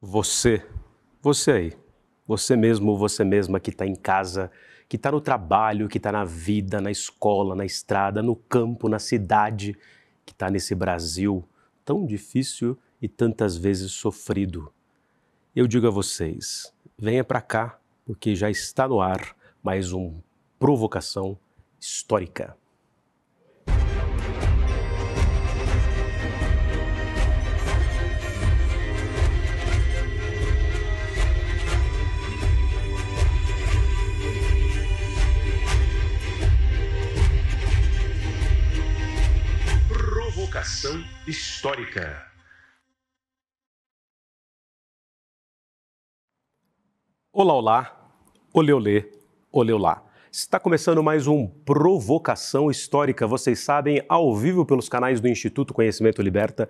Você, você aí, você mesmo ou você mesma que está em casa, que está no trabalho, que está na vida, na escola, na estrada, no campo, na cidade, que está nesse Brasil tão difícil e tantas vezes sofrido. Eu digo a vocês, venha para cá, porque já está no ar mais uma Provocação Histórica. educação histórica. Olá, olá, olê, olê, olê, olá. Está começando mais um Provocação Histórica, vocês sabem, ao vivo pelos canais do Instituto Conhecimento Liberta,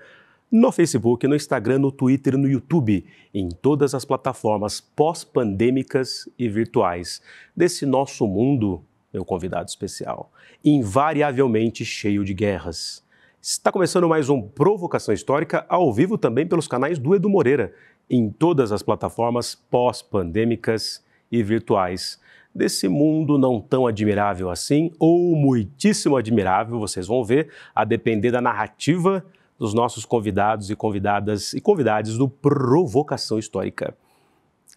no Facebook, no Instagram, no Twitter, no YouTube, em todas as plataformas pós-pandêmicas e virtuais desse nosso mundo, meu convidado especial, invariavelmente cheio de guerras, Está começando mais um Provocação Histórica, ao vivo também pelos canais do Edu Moreira, em todas as plataformas pós-pandêmicas e virtuais. Desse mundo não tão admirável assim, ou muitíssimo admirável, vocês vão ver, a depender da narrativa dos nossos convidados e convidadas e convidados do Provocação Histórica.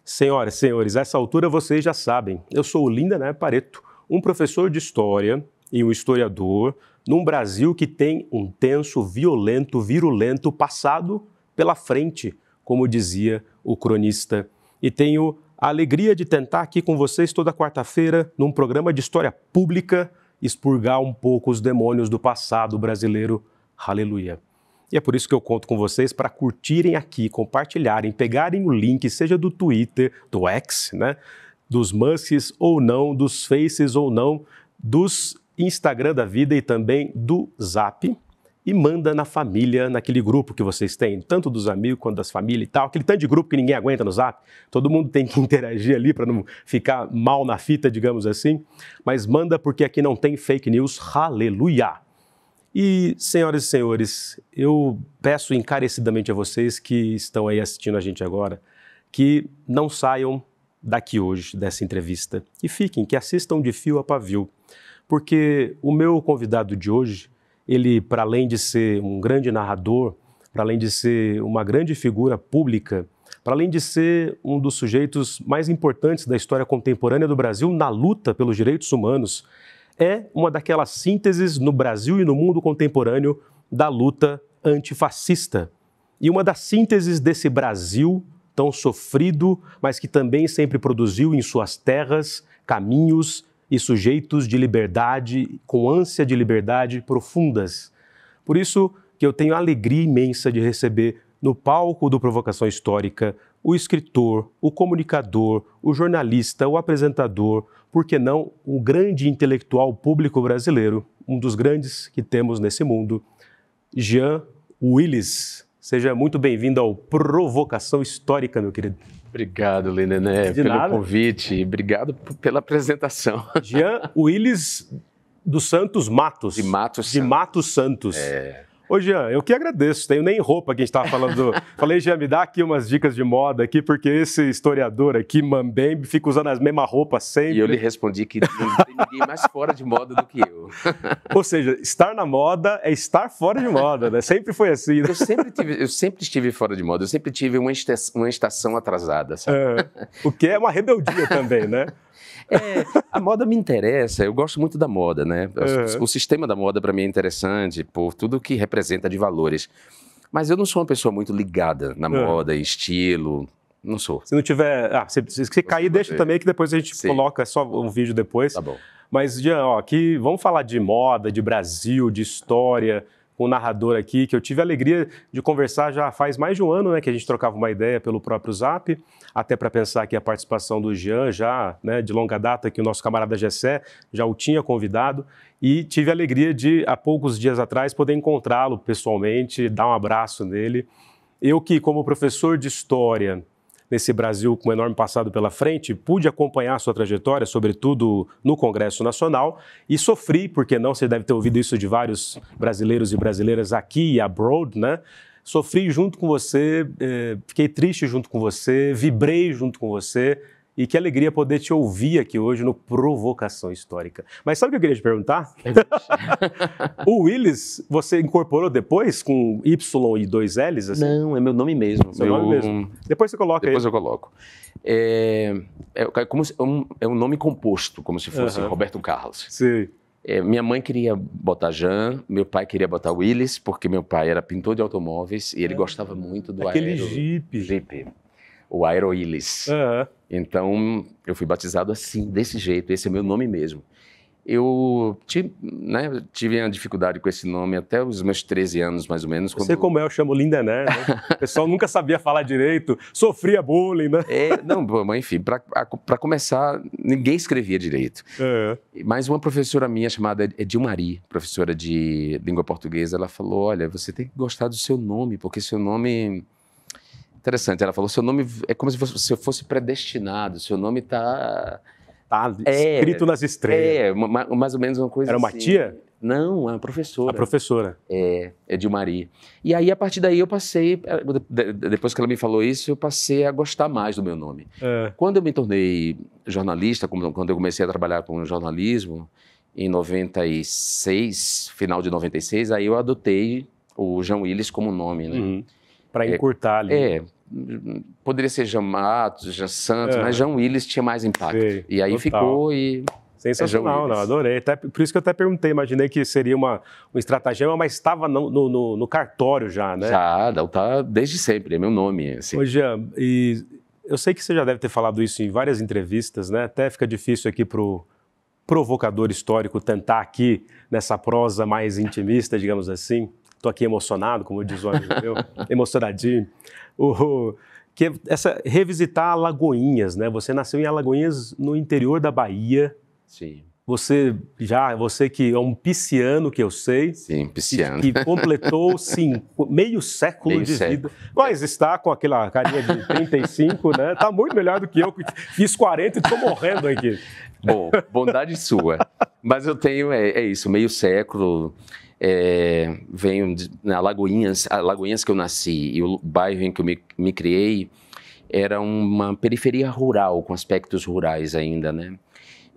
Senhoras, senhores, a essa altura vocês já sabem, eu sou o Linda Nair Pareto, um professor de história e um historiador num Brasil que tem um tenso, violento, virulento passado pela frente, como dizia o cronista. E tenho a alegria de tentar aqui com vocês toda quarta-feira, num programa de história pública, expurgar um pouco os demônios do passado brasileiro. Aleluia. E é por isso que eu conto com vocês para curtirem aqui, compartilharem, pegarem o link, seja do Twitter, do X, né? Dos Musks ou não, dos Faces ou não, dos Instagram da vida e também do Zap e manda na família, naquele grupo que vocês têm, tanto dos amigos quanto das famílias e tal, aquele tanto de grupo que ninguém aguenta no zap, todo mundo tem que interagir ali para não ficar mal na fita, digamos assim, mas manda porque aqui não tem fake news, aleluia! E, senhoras e senhores, eu peço encarecidamente a vocês que estão aí assistindo a gente agora, que não saiam daqui hoje, dessa entrevista, e fiquem, que assistam de fio a pavio, porque o meu convidado de hoje, ele, para além de ser um grande narrador, para além de ser uma grande figura pública, para além de ser um dos sujeitos mais importantes da história contemporânea do Brasil na luta pelos direitos humanos, é uma daquelas sínteses no Brasil e no mundo contemporâneo da luta antifascista. E uma das sínteses desse Brasil tão sofrido, mas que também sempre produziu em suas terras caminhos e sujeitos de liberdade, com ânsia de liberdade profundas. Por isso que eu tenho alegria imensa de receber no palco do Provocação Histórica o escritor, o comunicador, o jornalista, o apresentador, por que não o grande intelectual público brasileiro, um dos grandes que temos nesse mundo, Jean Willis. Seja muito bem-vindo ao Provocação Histórica, meu querido. Obrigado, Lindené, pelo nada. convite obrigado pela apresentação. Jean Willis dos Santos Matos. De Matos Santos. De Matos Santos. É. Ô, Jean, eu que agradeço. Tenho nem roupa que a gente estava falando. Falei, Jean, me dá aqui umas dicas de moda aqui, porque esse historiador aqui, Mambem, fica usando as mesmas roupas sempre. E eu lhe respondi que não tem ninguém mais fora de moda do que eu. Ou seja, estar na moda é estar fora de moda, né? Sempre foi assim. Né? Eu, sempre tive, eu sempre estive fora de moda, eu sempre tive uma estação, uma estação atrasada, sabe? É, o que é uma rebeldia também, né? É, a moda me interessa, eu gosto muito da moda, né? Uhum. O sistema da moda para mim é interessante por tudo que representa de valores. Mas eu não sou uma pessoa muito ligada na uhum. moda, estilo, não sou. Se não tiver. Ah, se, se, se cair, deixa ver. também, que depois a gente Sim. coloca só um vídeo depois. Tá bom. Mas, Jean, ó, aqui vamos falar de moda, de Brasil, de história o narrador aqui, que eu tive a alegria de conversar já faz mais de um ano, né, que a gente trocava uma ideia pelo próprio Zap, até para pensar que a participação do Jean já, né, de longa data, que o nosso camarada Gessé já o tinha convidado, e tive a alegria de, há poucos dias atrás, poder encontrá-lo pessoalmente, dar um abraço nele. Eu que, como professor de História, nesse Brasil com um enorme passado pela frente, pude acompanhar sua trajetória, sobretudo no Congresso Nacional, e sofri, porque não, você deve ter ouvido isso de vários brasileiros e brasileiras aqui e abroad, né? Sofri junto com você, eh, fiquei triste junto com você, vibrei junto com você, e que alegria poder te ouvir aqui hoje no Provocação Histórica. Mas sabe o que eu queria te perguntar? o Willis, você incorporou depois com Y e dois L's? Assim? Não, é meu nome mesmo. Seu meu... nome mesmo. Depois você coloca depois aí. Depois eu coloco. É, é, é como se, é um, é um nome composto, como se fosse Roberto Carlos. Sim. É, minha mãe queria botar Jean, meu pai queria botar Willis, porque meu pai era pintor de automóveis e ele é. gostava muito do Aquele Aquele Jeep. Jeep. O Aero Willis. Uhum. Então, eu fui batizado assim, desse jeito, esse é meu nome mesmo. Eu tive, né, tive uma dificuldade com esse nome até os meus 13 anos, mais ou menos. Quando... sei como é, eu, chamo Linda né? O pessoal nunca sabia falar direito, sofria bullying, né? É, não, enfim, para começar, ninguém escrevia direito. É. Mas uma professora minha chamada Edilmari, professora de língua portuguesa, ela falou, olha, você tem que gostar do seu nome, porque seu nome Interessante. Ela falou: seu nome é como se você fosse predestinado, seu nome está Tá é, escrito nas estrelas. É, mais ou menos uma coisa Era uma assim. tia? Não, a professora. A professora. É, é de Maria. E aí, a partir daí, eu passei, depois que ela me falou isso, eu passei a gostar mais do meu nome. É. Quando eu me tornei jornalista, quando eu comecei a trabalhar com jornalismo, em 96, final de 96, aí eu adotei o João Willis como nome, né? Uhum. Para é, encurtar ali. É, poderia ser Jean Matos, Jean Santos, é. mas Jean Willis tinha mais impacto. Sei, e aí total. ficou e... É Sensacional, é não, adorei. Até, por isso que eu até perguntei, imaginei que seria uma, um estratagema, mas estava no, no, no, cartório já, né? Já, tá desde sempre, é meu nome. Assim. Ô Jean, e eu sei que você já deve ter falado isso em várias entrevistas, né? Até fica difícil aqui para o provocador histórico tentar aqui, nessa prosa mais intimista, digamos assim, Estou aqui emocionado, como diz o amigo meu, emocionadinho. O, que é essa, revisitar Alagoinhas, né? Você nasceu em Alagoinhas, no interior da Bahia. Sim. Você já, você que é um pisciano que eu sei. Sim, pisciano. Que, que completou sim, meio século meio de século. vida. Mas está com aquela carinha de 35, né? Está muito melhor do que eu, que fiz 40 e estou morrendo aqui. Bom, bondade sua. Mas eu tenho, é, é isso, meio século. É, venho na Lagoinhas, a Lagoinhas que eu nasci e o bairro em que eu me, me criei era uma periferia rural, com aspectos rurais ainda, né?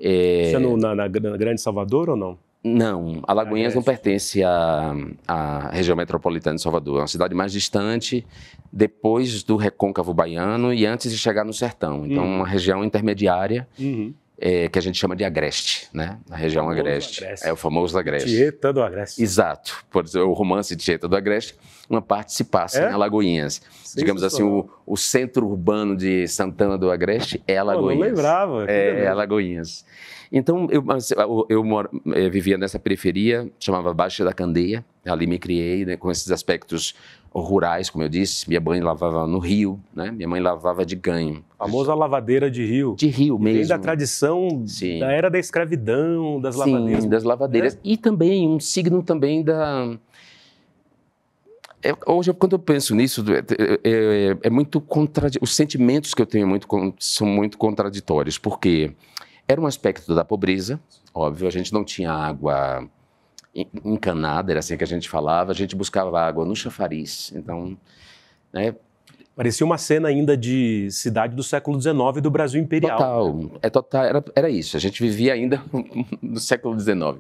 É... é no, na, na, Grande Salvador ou não? Não, Alagoinhas ah, não é. pertence à, à região metropolitana de Salvador. É uma cidade mais distante, depois do recôncavo baiano e antes de chegar no sertão. Então, uhum. uma região intermediária. Uhum é, que a gente chama de agreste, né? A região agreste. agreste. É o famoso agreste. Tieta do Agreste. Exato. Por exemplo, o romance de Tieta do Agreste, uma parte se passa é? em Alagoinhas. Sim, Digamos assim, o, o, centro urbano de Santana do Agreste é Alagoinhas. Pô, não lembrava. É, é Alagoinhas. Então, eu, eu, eu, moro, eu, eh, vivia nessa periferia, chamava Baixa da Candeia. Ali me criei né, com esses aspectos rurais, como eu disse. Minha mãe lavava no rio, né? Minha mãe lavava de ganho. A famosa lavadeira de rio. De rio mesmo. Vem da tradição Sim. da era da escravidão, das Sim, lavadeiras. Sim, das lavadeiras. Né? E também um signo também da... É, hoje, quando eu penso nisso, é, é, é, é muito contraditório. Os sentimentos que eu tenho muito, são muito contraditórios, porque era um aspecto da pobreza, óbvio, a gente não tinha água encanada, era assim que a gente falava, a gente buscava água no chafariz. Então, né? Parecia uma cena ainda de cidade do século XIX do Brasil imperial. Total, é total, era, era isso. A gente vivia ainda no século XIX.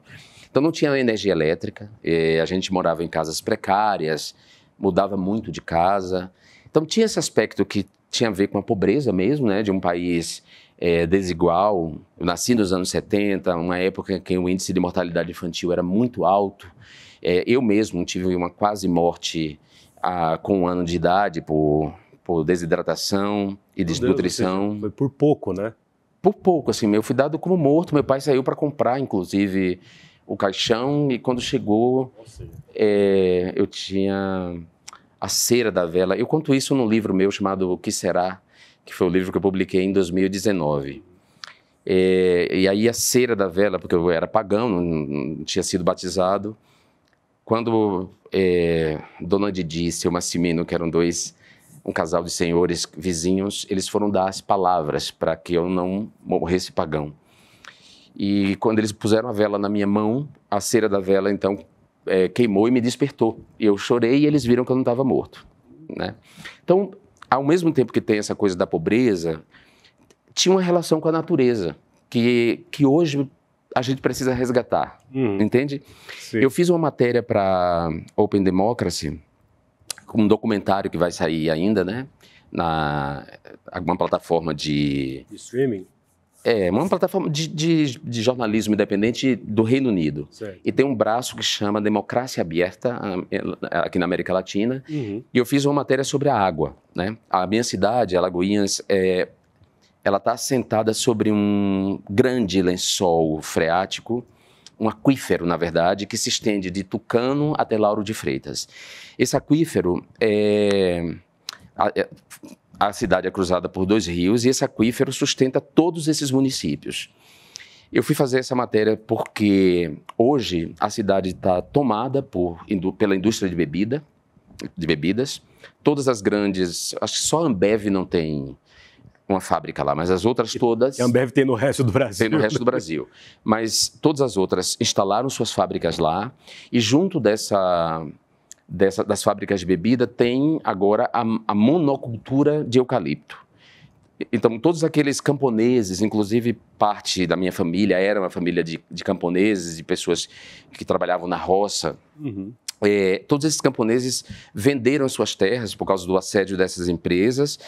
Então não tinha energia elétrica, eh, a gente morava em casas precárias, mudava muito de casa. Então tinha esse aspecto que tinha a ver com a pobreza mesmo, né, de um país é, desigual. Eu nasci nos anos 70, uma época em que o índice de mortalidade infantil era muito alto. É, eu mesmo tive uma quase morte a, ah, com um ano de idade por, por desidratação e Meu desnutrição. Deus, foi por pouco, né? Por pouco, assim. Eu fui dado como morto. Meu pai saiu para comprar, inclusive, o caixão e quando chegou, é, eu tinha a cera da vela. Eu conto isso num livro meu chamado O Que Será, que foi o livro que eu publiquei em 2019. É, e aí a cera da vela, porque eu era pagão, não, não tinha sido batizado. Quando é, Dona Didi e seu Massimino, que eram dois, um casal de senhores vizinhos, eles foram dar as palavras para que eu não morresse pagão. E quando eles puseram a vela na minha mão, a cera da vela então é, queimou e me despertou. Eu chorei e eles viram que eu não estava morto. Né? Então, ao mesmo tempo que tem essa coisa da pobreza, tinha uma relação com a natureza que, que hoje a gente precisa resgatar, hum. entende? Sim. Eu fiz uma matéria para Open Democracy, um documentário que vai sair ainda, né? Na alguma plataforma de, de streaming. É, é, uma plataforma de, de, de, jornalismo independente do Reino Unido. Certo. E tem um braço que chama Democracia Aberta, aqui na América Latina. Uhum. E eu fiz uma matéria sobre a água. Né? A minha cidade, Alagoinhas, é, ela está assentada sobre um grande lençol freático, um aquífero, na verdade, que se estende de Tucano até Lauro de Freitas. Esse aquífero é, é a cidade é cruzada por dois rios e esse aquífero sustenta todos esses municípios. Eu fui fazer essa matéria porque hoje a cidade está tomada por, pela indústria de bebida, de bebidas. Todas as grandes, acho que só a Ambev não tem uma fábrica lá, mas as outras todas. A Ambev tem no resto do Brasil. Tem no resto do Brasil. Mas todas as outras instalaram suas fábricas lá e junto dessa dessa, das fábricas de bebida tem agora a, a monocultura de eucalipto. Então, todos aqueles camponeses, inclusive parte da minha família era uma família de, de camponeses, de pessoas que trabalhavam na roça. Uhum. É, todos esses camponeses venderam suas terras por causa do assédio dessas empresas,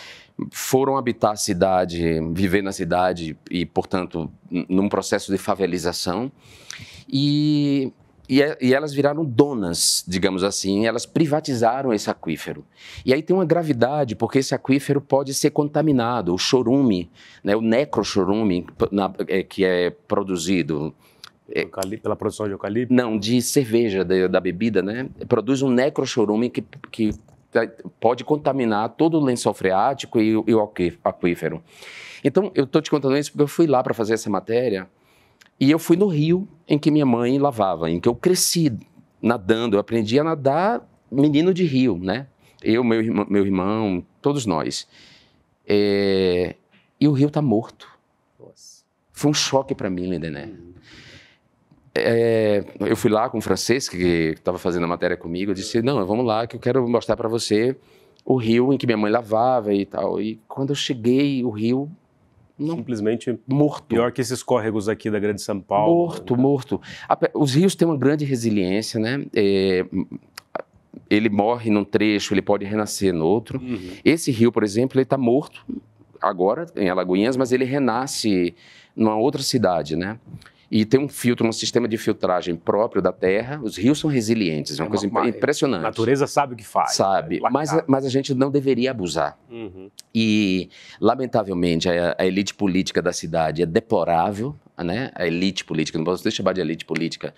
foram habitar a cidade, viver na cidade e, portanto, num processo de favelização. E e, é, e, elas viraram donas, digamos assim, elas privatizaram esse aquífero. E aí tem uma gravidade, porque esse aquífero pode ser contaminado. O chorume, né, o necrochorume, na, é, que é produzido. É, pela produção de eucalipto? Não, de cerveja, de, da bebida, né? Produz um necrochorume que, que tá, pode contaminar todo o lençol freático e, e o aquífero. Então, eu estou te contando isso porque eu fui lá para fazer essa matéria e eu fui no rio em que minha mãe lavava, em que eu cresci nadando. Eu aprendi a nadar menino de rio, né? Eu, meu, irmão, meu irmão todos nós. É... E o rio tá morto. Nossa. Foi um choque para mim, Lindené. Uhum. É... eu fui lá com o francês, que estava fazendo a matéria comigo, eu disse, não, vamos lá, que eu quero mostrar para você o rio em que minha mãe lavava e tal. E quando eu cheguei, o rio não. Simplesmente morto. Pior que esses córregos aqui da Grande São Paulo. Morto, né? morto. Os rios têm uma grande resiliência, né? É, ele morre num trecho, ele pode renascer no outro. Uhum. Esse rio, por exemplo, ele está morto agora em Alagoinhas, mas ele renasce numa outra cidade, né? e tem um filtro, um sistema de filtragem próprio da terra. Os rios são resilientes, é uma, é uma coisa impressionante. A natureza sabe o que faz. Né? Sabe, é mas, mas a gente não deveria abusar. Uhum. E, lamentavelmente, a, a, elite política da cidade é deplorável, né? A elite política, não posso chamar de elite política,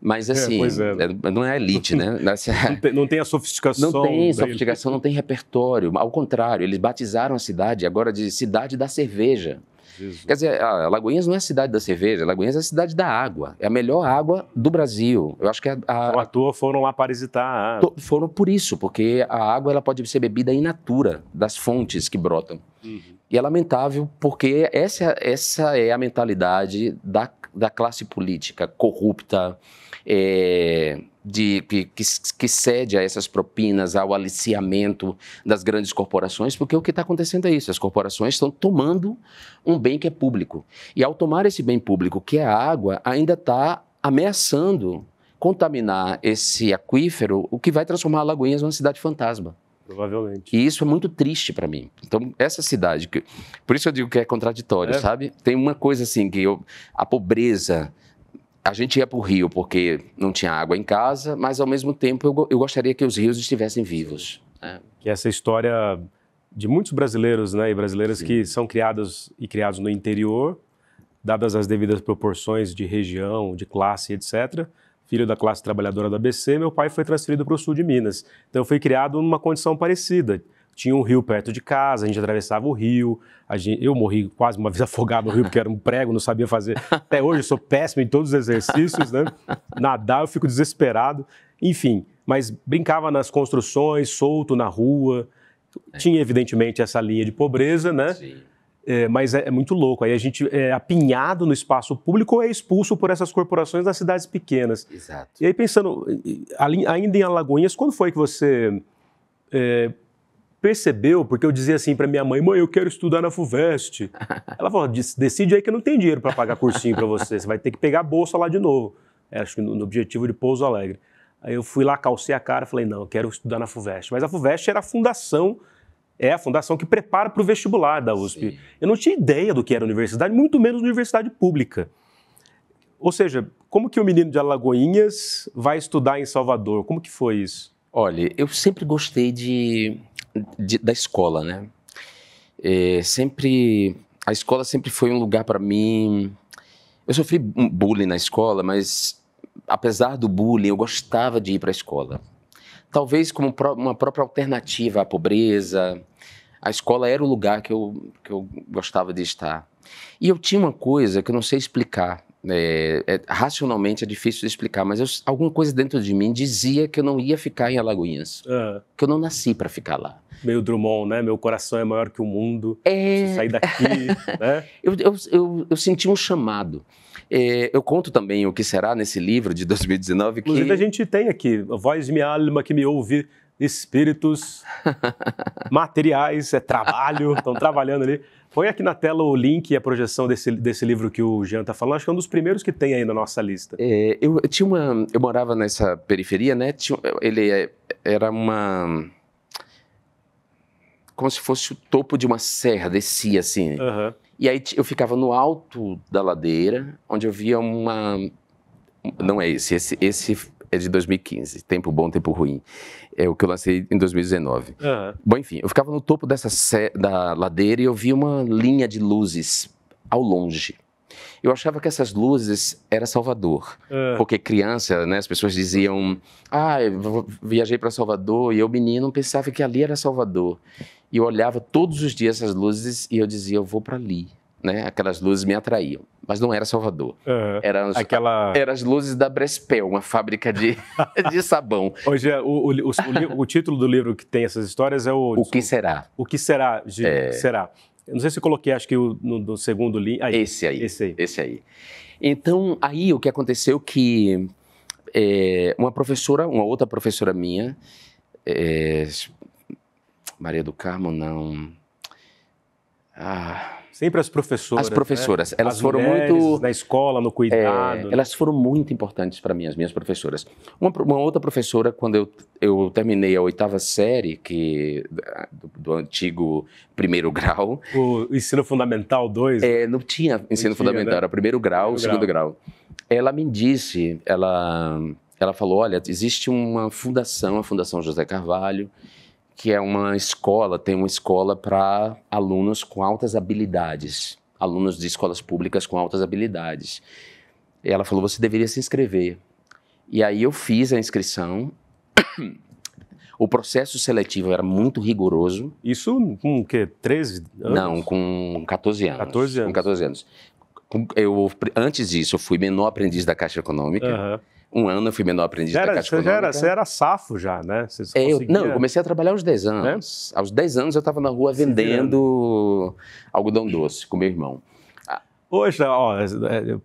mas é, assim, é, é. não é elite, né? não, tem, não, tem, a sofisticação. Não tem sofisticação, não tem repertório. Ao contrário, eles batizaram a cidade agora de cidade da cerveja. Jesus. Quer dizer, a ah, Lagoinhas não é a cidade da cerveja, a Lagoinhas é a cidade da água. É a melhor água do Brasil. Eu acho que é a. a... Então, à toa foram lá parasitar a água. Foram por isso, porque a água ela pode ser bebida in natura, das fontes que brotam. Uhum. E é lamentável porque essa, essa é a mentalidade da, da classe política corrupta, é, de, que, que, que, cede a essas propinas, ao aliciamento das grandes corporações, porque o que está acontecendo é isso: as corporações estão tomando um bem que é público. E ao tomar esse bem público, que é a água, ainda está ameaçando contaminar esse aquífero, o que vai transformar Lagoinhas numa cidade fantasma. Provavelmente. E isso é muito triste para mim. Então, essa cidade, que, por isso eu digo que é contraditório, é. sabe? Tem uma coisa assim que eu, a pobreza. A gente ia para o rio porque não tinha água em casa, mas ao mesmo tempo eu, eu gostaria que os rios estivessem vivos. É. Que essa história de muitos brasileiros né, e brasileiras Sim. que são criados e criados no interior, dadas as devidas proporções de região, de classe, etc., filho da classe trabalhadora da ABC, meu pai foi transferido para o sul de Minas. Então eu fui criado numa condição parecida. Tinha um rio perto de casa, a gente atravessava o rio. Gente, eu morri quase uma vez afogado no rio, porque era um prego, não sabia fazer. Até hoje eu sou péssimo em todos os exercícios, né? Nadar eu fico desesperado. Enfim, mas brincava nas construções, solto na rua. É. Tinha, evidentemente, essa linha de pobreza, né? Sim. É, mas é, é, muito louco. Aí a gente é apinhado no espaço público ou é expulso por essas corporações das cidades pequenas. Exato. E aí pensando, ainda em Alagoinhas, quando foi que você é, percebeu, porque eu dizia assim para minha mãe, mãe, eu quero estudar na FUVEST. Ela falou, decide aí que eu não tenho dinheiro para pagar cursinho para você, você vai ter que pegar a bolsa lá de novo. É, acho que no, no objetivo de Pouso Alegre. Aí eu fui lá, calcei a cara, falei, não, eu quero estudar na FUVEST. Mas a FUVEST era a fundação é a fundação que prepara para o vestibular da USP. Sim. Eu não tinha ideia do que era universidade, muito menos universidade pública. Ou seja, como que o um menino de Alagoinhas vai estudar em Salvador? Como que foi isso? Olha, eu sempre gostei de, de da escola, né? É, sempre a escola sempre foi um lugar para mim. Eu sofri bullying na escola, mas apesar do bullying, eu gostava de ir para a escola talvez como uma própria alternativa à pobreza. A escola era o lugar que eu, que eu gostava de estar. E eu tinha uma coisa que eu não sei explicar. É, é, racionalmente é difícil de explicar, mas eu, alguma coisa dentro de mim dizia que eu não ia ficar em Alagoinhas. Ah. Que eu não nasci para ficar lá. Meio Drummond, né? Meu coração é maior que o mundo. É... Preciso sair daqui, né? eu, eu, eu, eu senti um chamado. É, eu conto também o que será nesse livro de 2019. Inclusive, a gente tem aqui, voz de minha alma que me ouve, espíritos, materiais, é trabalho, estão trabalhando ali. Põe aqui na tela o link e a projeção desse, desse livro que o Jean está falando. Acho que é um dos primeiros que tem aí na nossa lista. É, eu, eu, tinha uma, eu morava nessa periferia, né? Tinha, ele é, era uma. Como se fosse o topo de uma serra, descia assim. Uhum. E aí eu ficava no alto da ladeira, onde eu via uma. Não é esse, esse, esse é de 2015. Tempo bom, tempo ruim. É o que eu lancei em 2019. Uhum. Bom, enfim, eu ficava no topo dessa da ladeira e eu via uma linha de luzes ao longe. Eu achava que essas luzes era Salvador, é. porque criança, né? As pessoas diziam, ah, eu viajei para Salvador e eu menino pensava que ali era Salvador. E eu olhava todos os dias essas luzes e eu dizia, eu vou para ali. Né? Aquelas luzes me atraíam, mas não era Salvador. Uhum. Eram, as, Aquela... eram as luzes da Brespel, uma fábrica de, de sabão. Hoje, é, o, o, o, o, título do livro que tem essas histórias é o. O que será? O que será, de, é... será não sei se eu coloquei, acho que o, no, no, segundo link. Aí, esse aí. Esse aí. Esse aí. Então, aí o que aconteceu que é, uma professora, uma outra professora minha, é, Maria do Carmo, não. Ah, Sempre as professoras. As professoras. Né? Elas as foram muito. Na escola, no cuidado. É, né? Elas foram muito importantes para mim, as minhas professoras. Uma, uma, outra professora, quando eu, eu terminei a oitava série, que do, do antigo primeiro grau. O ensino fundamental 2? É, não tinha ensino não tinha, né? fundamental, né? era primeiro grau, primeiro segundo grau. grau. Ela me disse, ela, ela falou: olha, existe uma fundação, a Fundação José Carvalho que é uma escola, tem uma escola para alunos com altas habilidades, alunos de escolas públicas com altas habilidades. E ela falou: você deveria se inscrever. E aí eu fiz a inscrição. O processo seletivo era muito rigoroso. Isso com o quê? 13 anos? Não, com 14 anos. 14 anos. Com 14 anos. Eu, antes disso, eu fui menor aprendiz da Caixa Econômica. Uhum um ano eu fui menor aprendiz era, da Caixa você já era, você era safo já, né? É, eu, não, eu comecei a trabalhar aos 10 anos. Né? Aos 10 anos eu estava na rua Se vendendo virando. algodão doce com meu irmão. Hoje, ah. ó, é, é,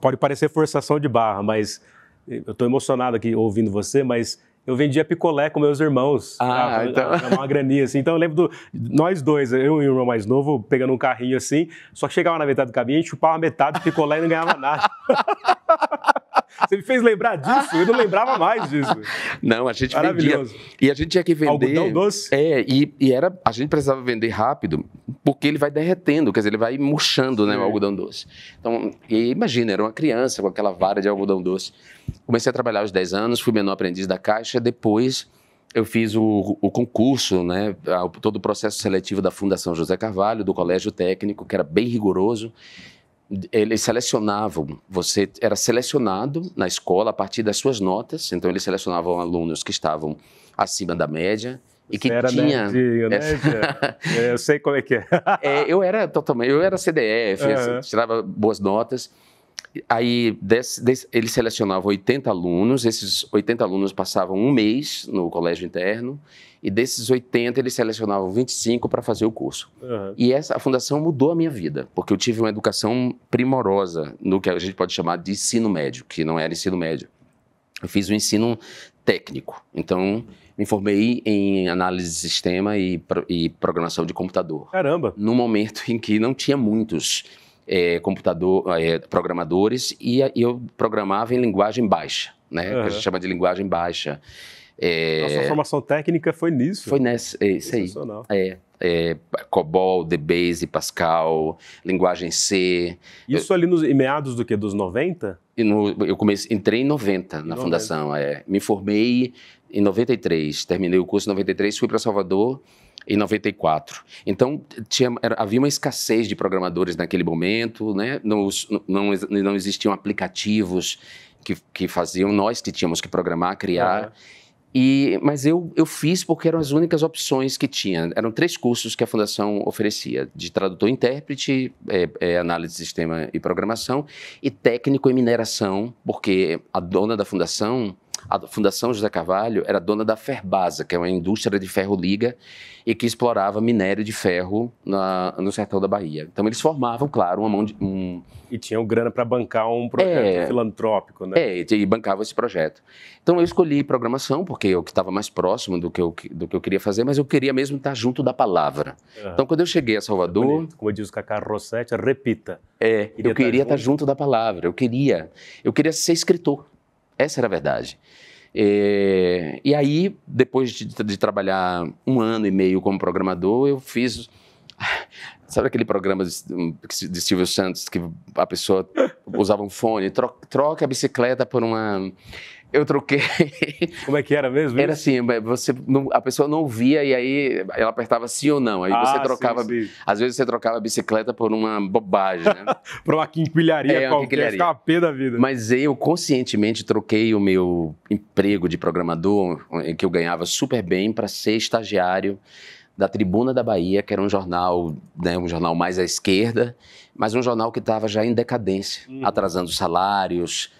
pode parecer forçação de barra, mas eu estou emocionado aqui ouvindo você, mas eu vendia picolé com meus irmãos. Ah, ah então. uma graninha, assim. Então eu lembro do, nós dois, eu e o irmão mais novo, pegando um carrinho assim, só que chegava na metade do caminho, a gente chupava metade do picolé e não ganhava nada. Você me fez lembrar disso? Eu não lembrava mais disso. Não, a gente vendia. E a gente tinha que vender. Algodão doce? É, e, e era, a gente precisava vender rápido, porque ele vai derretendo, quer dizer, ele vai murchando, né, o algodão doce. Então, e imagina, era uma criança com aquela vara de algodão doce. Comecei a trabalhar aos 10 anos, fui menor aprendiz da Caixa, depois eu fiz o, o concurso, né, todo o processo seletivo da Fundação José Carvalho, do Colégio Técnico, que era bem rigoroso eles selecionavam, você era selecionado na escola a partir das suas notas, então eles selecionavam alunos que estavam acima da média, e que era tinha nerdinho, né? É. eu sei como é que é. é. eu era totalmente eu era CDF uhum. Assim, tirava boas notas aí desse, desse, eles selecionavam 80 alunos esses 80 alunos passavam um mês no colégio interno e desses 80, eles selecionavam 25 para fazer o curso. Uhum. E essa a fundação mudou a minha vida, porque eu tive uma educação primorosa no que a gente pode chamar de ensino médio, que não era ensino médio. Eu fiz o um ensino técnico. Então, me formei em análise de sistema e, e programação de computador. Caramba! No momento em que não tinha muitos é, computador, é, programadores e, e eu programava em linguagem baixa né? Uhum. Que a gente chama de linguagem baixa. É... Nossa formação técnica foi nisso. Foi nessa, é, isso aí. É, é, COBOL, DBase, Pascal, linguagem C. Isso eu, ali nos em meados do que dos 90? No, eu comecei, entrei em 90 em na 90. fundação, é. Me formei em 93, terminei o curso em 93, fui para Salvador em 94. Então, tinha, era, havia uma escassez de programadores naquele momento, né? não, não, não existiam aplicativos que, que faziam nós que tínhamos que programar, criar. Uhum. E, mas eu, eu fiz porque eram as únicas opções que tinha. Eram três cursos que a Fundação oferecia: de tradutor e intérprete, é, é, análise de sistema e programação, e técnico em mineração, porque a dona da Fundação a Fundação José Carvalho era dona da Ferbasa, que é uma indústria de ferro liga e que explorava minério de ferro na, no sertão da Bahia. Então eles formavam, claro, uma mão de. Um... E tinham grana para bancar um projeto é, filantrópico, né? É, e bancavam esse projeto. Então eu escolhi programação, porque eu que estava mais próximo do que, eu, do que eu queria fazer, mas eu queria mesmo estar junto da palavra. Uhum. Então quando eu cheguei a Salvador. É Como diz o Cacá Rossetti, repita. É, queria eu queria estar junto. junto da palavra, eu queria. Eu queria ser escritor. Essa era a verdade. É, e aí, depois de, de, trabalhar um ano e meio como programador, eu fiz. Sabe aquele programa de, de Silvio Santos que a pessoa usava um fone? Troca, troca a bicicleta por uma eu troquei. Como é que era mesmo? Era assim, você não, a pessoa não via e aí ela apertava sim ou não. Aí ah, você trocava. Sim, sim. Às vezes você trocava a bicicleta por uma bobagem, né? por uma quinquilharia é, qualquer, quinquilharia. ficava pé da vida. Mas eu conscientemente troquei o meu emprego de programador, em que eu ganhava super bem, para ser estagiário da Tribuna da Bahia, que era um jornal, né, um jornal mais à esquerda, mas um jornal que estava já em decadência, hum. atrasando salários,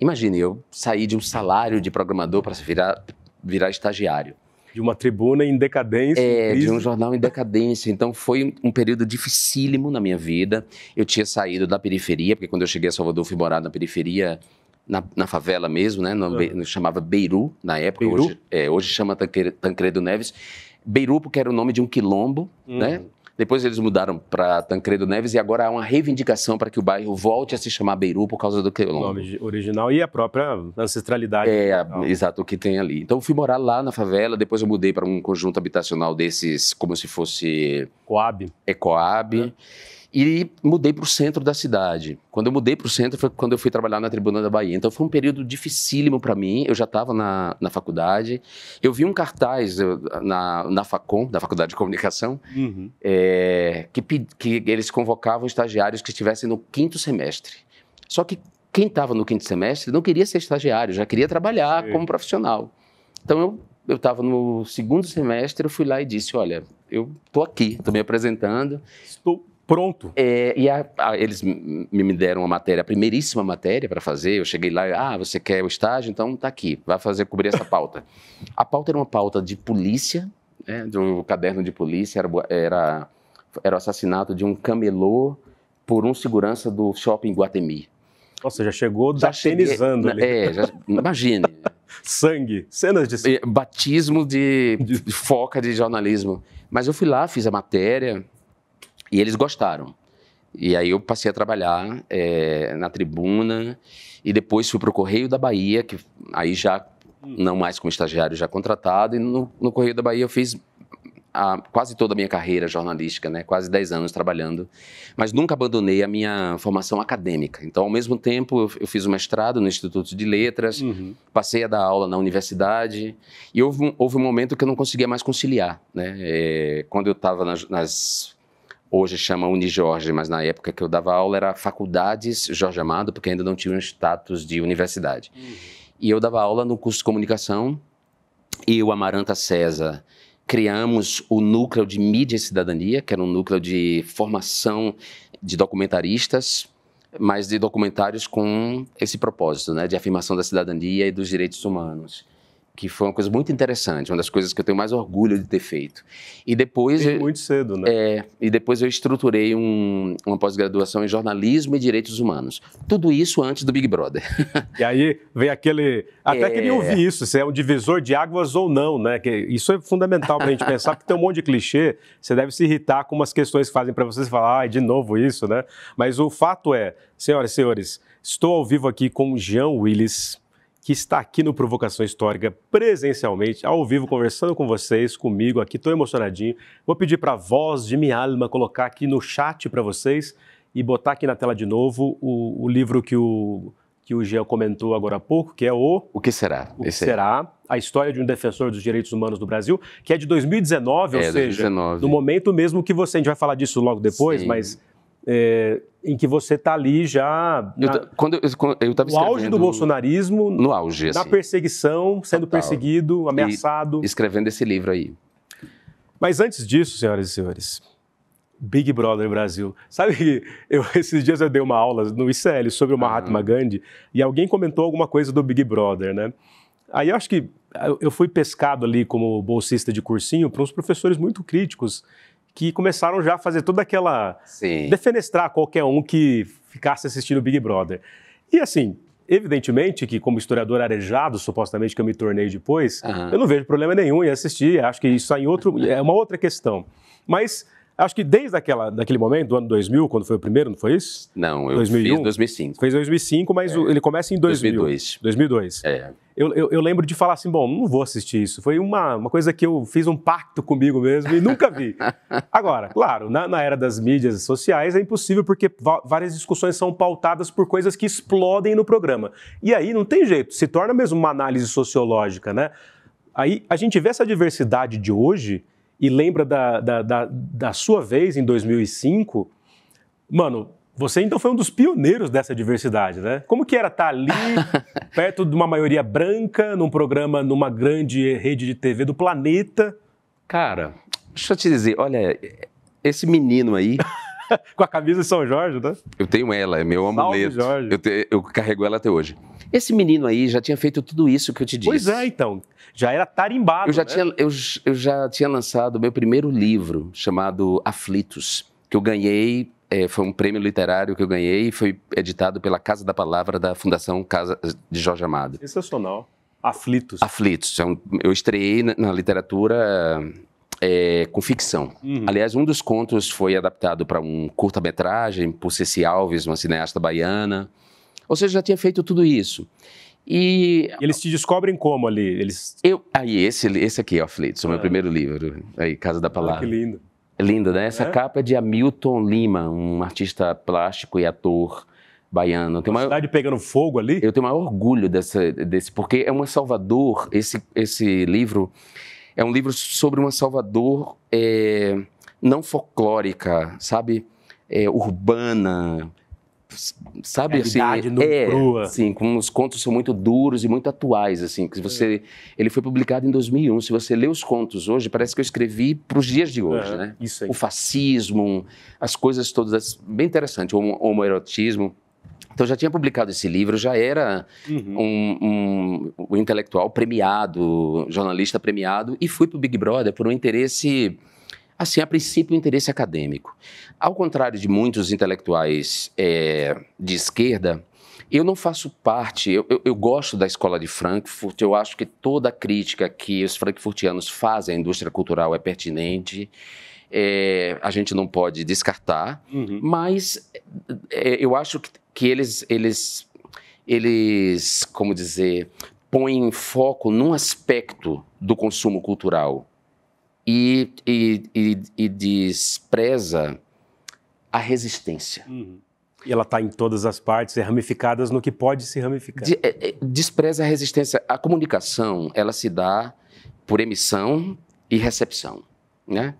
Imagine, eu saí de um salário de programador para virar, virar estagiário. De uma tribuna em decadência. É, de um jornal em decadência. Então foi um período dificílimo na minha vida. Eu tinha saído da periferia, porque quando eu cheguei a Salvador, fui morar na periferia, na, na favela mesmo, né? No, é. Chamava Beiru, na época. Beiru? Hoje, é, hoje chama Tancredo Neves. Beiru, porque era o nome de um quilombo, uhum. né? Depois eles mudaram para Tancredo Neves e agora há uma reivindicação para que o bairro volte a se chamar Beiru por causa do quilombo. O nome original e a própria ancestralidade. É, a, exato, o que tem ali. Então eu fui morar lá na favela, depois eu mudei para um conjunto habitacional desses, como se fosse... Coab. É Coab. É. E mudei para o centro da cidade. Quando eu mudei para o centro foi quando eu fui trabalhar na Tribuna da Bahia. Então foi um período dificílimo para mim. Eu já estava na, na faculdade. Eu vi um cartaz eu, na, na Facom, da Faculdade de Comunicação, uhum. é, que, que eles convocavam estagiários que estivessem no quinto semestre. Só que quem estava no quinto semestre não queria ser estagiário, já queria trabalhar Sim. como profissional. Então eu eu estava no segundo semestre, eu fui lá e disse, olha, eu estou aqui, estou me apresentando. Estou Pronto. É, e a, a, eles me deram uma matéria, a primeiríssima matéria para fazer. Eu cheguei lá, ah, você quer o estágio? Então tá aqui, vai fazer cobrir essa pauta. a pauta era uma pauta de polícia, né, do caderno de polícia, era, era, era o assassinato de um camelô por um segurança do shopping Guatemi. Nossa, já chegou já datenizando né, ali. É, já, imagine. Sangue, cenas de sangue. É, batismo de, de foca de jornalismo. Mas eu fui lá, fiz a matéria, e eles gostaram. E aí eu passei a trabalhar é, na tribuna e depois fui para o Correio da Bahia, que aí já não mais como estagiário, já contratado. E no, no Correio da Bahia eu fiz a, quase toda a minha carreira jornalística, né? quase 10 anos trabalhando, mas nunca abandonei a minha formação acadêmica. Então, ao mesmo tempo, eu, eu fiz o mestrado no Instituto de Letras, uhum. passei a dar aula na universidade, e houve um, houve um momento que eu não conseguia mais conciliar. Né? É, quando eu estava nas, nas hoje chama Unijorge, mas na época que eu dava aula era Faculdades Jorge Amado, porque ainda não tinha o status de universidade. Uhum. E eu dava aula no curso de comunicação e o Amaranta César criamos o núcleo de mídia e cidadania, que era um núcleo de formação de documentaristas, mas de documentários com esse propósito, né, de afirmação da cidadania e dos direitos humanos que foi uma coisa muito interessante, uma das coisas que eu tenho mais orgulho de ter feito. E depois... E muito cedo, né? É, e depois eu estruturei um, uma pós-graduação em jornalismo e direitos humanos. Tudo isso antes do Big Brother. E aí vem aquele... Até é... queria ouvir isso, se é um divisor de águas ou não, né? Que isso é fundamental para a gente pensar, porque tem um monte de clichê, você deve se irritar com umas questões que fazem para você falar, ah, de novo isso, né? Mas o fato é, senhoras e senhores, estou ao vivo aqui com o Jean Willis, que está aqui no Provocação Histórica presencialmente, ao vivo, conversando com vocês, comigo aqui. Estou emocionadinho. Vou pedir para a voz de minha alma colocar aqui no chat para vocês e botar aqui na tela de novo o, o livro que o que o Jean comentou agora há pouco, que é o. O que será? O que será? A história de um defensor dos direitos humanos do Brasil, que é de 2019, é, ou seja, 2019. no momento mesmo que você. A gente vai falar disso logo depois, Sim. mas. É, em que você está ali já. Na, eu, quando eu, o auge do bolsonarismo. No auge, assim. Na perseguição, sendo Total. perseguido, ameaçado. E escrevendo esse livro aí. Mas antes disso, senhoras e senhores, Big Brother Brasil. Sabe que eu, esses dias eu dei uma aula no ICL sobre o Mahatma uhum. Gandhi e alguém comentou alguma coisa do Big Brother, né? Aí eu acho que eu fui pescado ali como bolsista de cursinho para uns professores muito críticos que começaram já a fazer toda aquela. Sim. defenestrar qualquer um que ficasse assistindo o Big Brother. E assim, evidentemente que como historiador arejado, supostamente que eu me tornei depois, uhum. eu não vejo problema nenhum em assistir, acho que isso aí é outro, é uma outra questão. Mas Acho que desde aquela, daquele momento, do ano 2000, quando foi o primeiro, não foi isso? Não, eu 2001. fiz 2005. Fez 2005, mas é. ele começa em 2000. 2002. 2002. É. Eu, eu, eu, lembro de falar assim, bom, não vou assistir isso. Foi uma, uma coisa que eu fiz um pacto comigo mesmo e nunca vi. Agora, claro, na, na era das mídias sociais é impossível porque várias discussões são pautadas por coisas que explodem no programa. E aí não tem jeito, se torna mesmo uma análise sociológica, né? Aí a gente vê essa diversidade de hoje e lembra da, da, da, da sua vez em 2005, mano, você então foi um dos pioneiros dessa diversidade, né? Como que era estar tá ali, perto de uma maioria branca, num programa, numa grande rede de TV do planeta? Cara, deixa eu te dizer, olha, esse menino aí, com a camisa de São Jorge, né? Eu tenho ela, é meu amuleto. Salve, Jorge. Eu, te, eu carrego ela até hoje. Esse menino aí já tinha feito tudo isso que eu te disse. Pois é, então. Já era tarimbado. Eu já, né? tinha, eu, eu já tinha lançado o meu primeiro livro, chamado Aflitos, que eu ganhei é, foi um prêmio literário que eu ganhei e foi editado pela Casa da Palavra da Fundação Casa de Jorge Amado. Sensacional. Aflitos. Aflitos. É eu estreiei na, literatura é, com ficção. Uhum. Aliás, um dos contos foi adaptado para um curta-metragem por Ceci Alves, uma cineasta baiana. Ou seja, já tinha feito tudo isso. E, e eles te descobrem como ali? Eles... Eu, aí, esse, esse aqui, ó, Fleet, o ah. meu primeiro livro, aí, Casa da Palavra. Ah, que lindo. É linda, né? Essa é? capa é de Hamilton Lima, um artista plástico e ator baiano. Tem uma cidade pegando fogo ali? Eu tenho o maior orgulho dessa, desse, porque é um Salvador, esse, esse livro é um livro sobre uma Salvador é, não folclórica, sabe? É, urbana, sabe assim? Realidade assim no é crua. sim como os contos são muito duros e muito atuais assim que você é. ele foi publicado em 2001 se você lê os contos hoje parece que eu escrevi para os dias de hoje é, né isso aí. o fascismo as coisas todas bem interessante o homoerotismo então já tinha publicado esse livro, já era uhum. um, um, um, intelectual premiado, jornalista premiado, e fui para o Big Brother por um interesse, assim, a princípio, um interesse acadêmico. Ao contrário de muitos intelectuais é, de esquerda, eu não faço parte, eu, eu, eu, gosto da escola de Frankfurt, eu acho que toda a crítica que os frankfurtianos fazem à indústria cultural é pertinente é, a gente não pode descartar, uhum. mas é, eu acho que, que eles, eles, eles, como dizer, põem foco num aspecto do consumo cultural e, e, e, e despreza a resistência. Uhum. E ela está em todas as partes, é ramificadas no que pode se ramificar. É, é, despreza a resistência. A comunicação, ela se dá por emissão e recepção, né?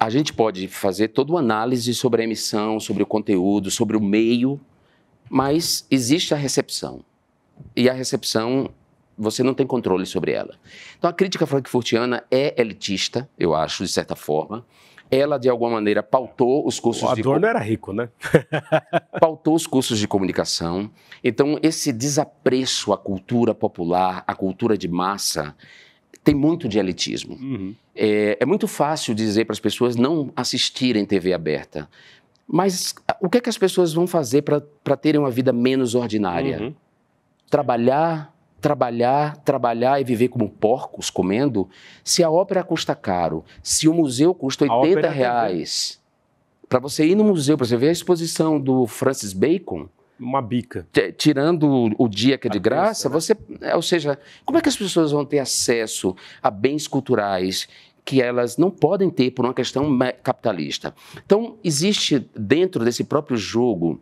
a gente pode fazer toda uma análise sobre a emissão, sobre o conteúdo, sobre o meio, mas existe a recepção. E a recepção, você não tem controle sobre ela. Então, a crítica frankfurtiana é elitista, eu acho, de certa forma. Ela, de alguma maneira, pautou os cursos o Adorno de... era rico, né? pautou os cursos de comunicação. Então, esse desapreço à cultura popular, à cultura de massa, tem muito de elitismo. Uhum. É, é, muito fácil dizer para as pessoas não assistirem TV aberta. Mas o que é que as pessoas vão fazer para terem uma vida menos ordinária? Uhum. Trabalhar, trabalhar, trabalhar e viver como porcos comendo? Se a ópera custa caro, se o museu custa 80 reais, para você ir no museu, para você ver a exposição do Francis Bacon, uma bica. Tirando o dia que é de a graça, né? você. É, ou seja, como é que as pessoas vão ter acesso a bens culturais que elas não podem ter por uma questão capitalista? Então, existe dentro desse próprio jogo.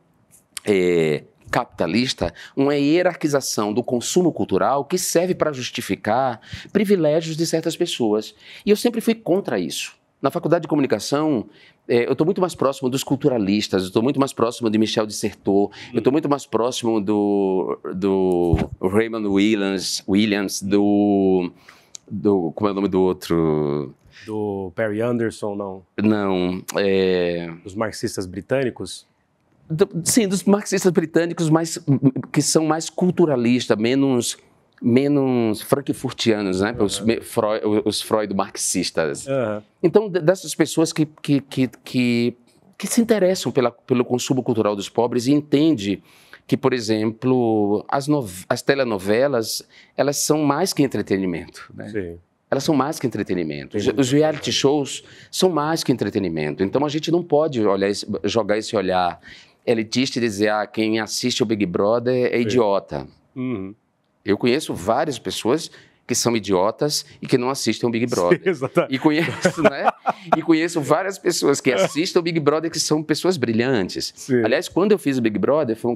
É, capitalista, uma hierarquização do consumo cultural que serve para justificar privilégios de certas pessoas. E eu sempre fui contra isso. Na faculdade de comunicação, é, eu estou muito mais próximo dos culturalistas, eu estou muito mais próximo de Michel Dissertor, eu estou muito mais próximo do, do Raymond Williams, Williams do, do. Como é o nome do outro? Do Perry Anderson, não? Não. É... Dos marxistas britânicos? Do, sim, dos marxistas britânicos, mas que são mais culturalistas, menos menos frankfurtianos, né? Uhum. Os, Freud, os Freud marxistas. Uhum. Então, dessas pessoas que, que, que, que, que se interessam pela, pelo consumo cultural dos pobres e entende que, por exemplo, as, as telenovelas, elas são mais que entretenimento, né? Sim. Elas são mais que entretenimento. Os, reality shows são mais que entretenimento. Então a gente não pode olhar jogar esse olhar elitista e dizer ah, quem assiste o Big Brother é idiota. Uhum. Eu conheço várias pessoas que são idiotas e que não assistem o Big Brother. Sim, exatamente. e conheço, né? E conheço várias pessoas que assistem o Big Brother que são pessoas brilhantes. Sim. Aliás, quando eu fiz o Big Brother, um,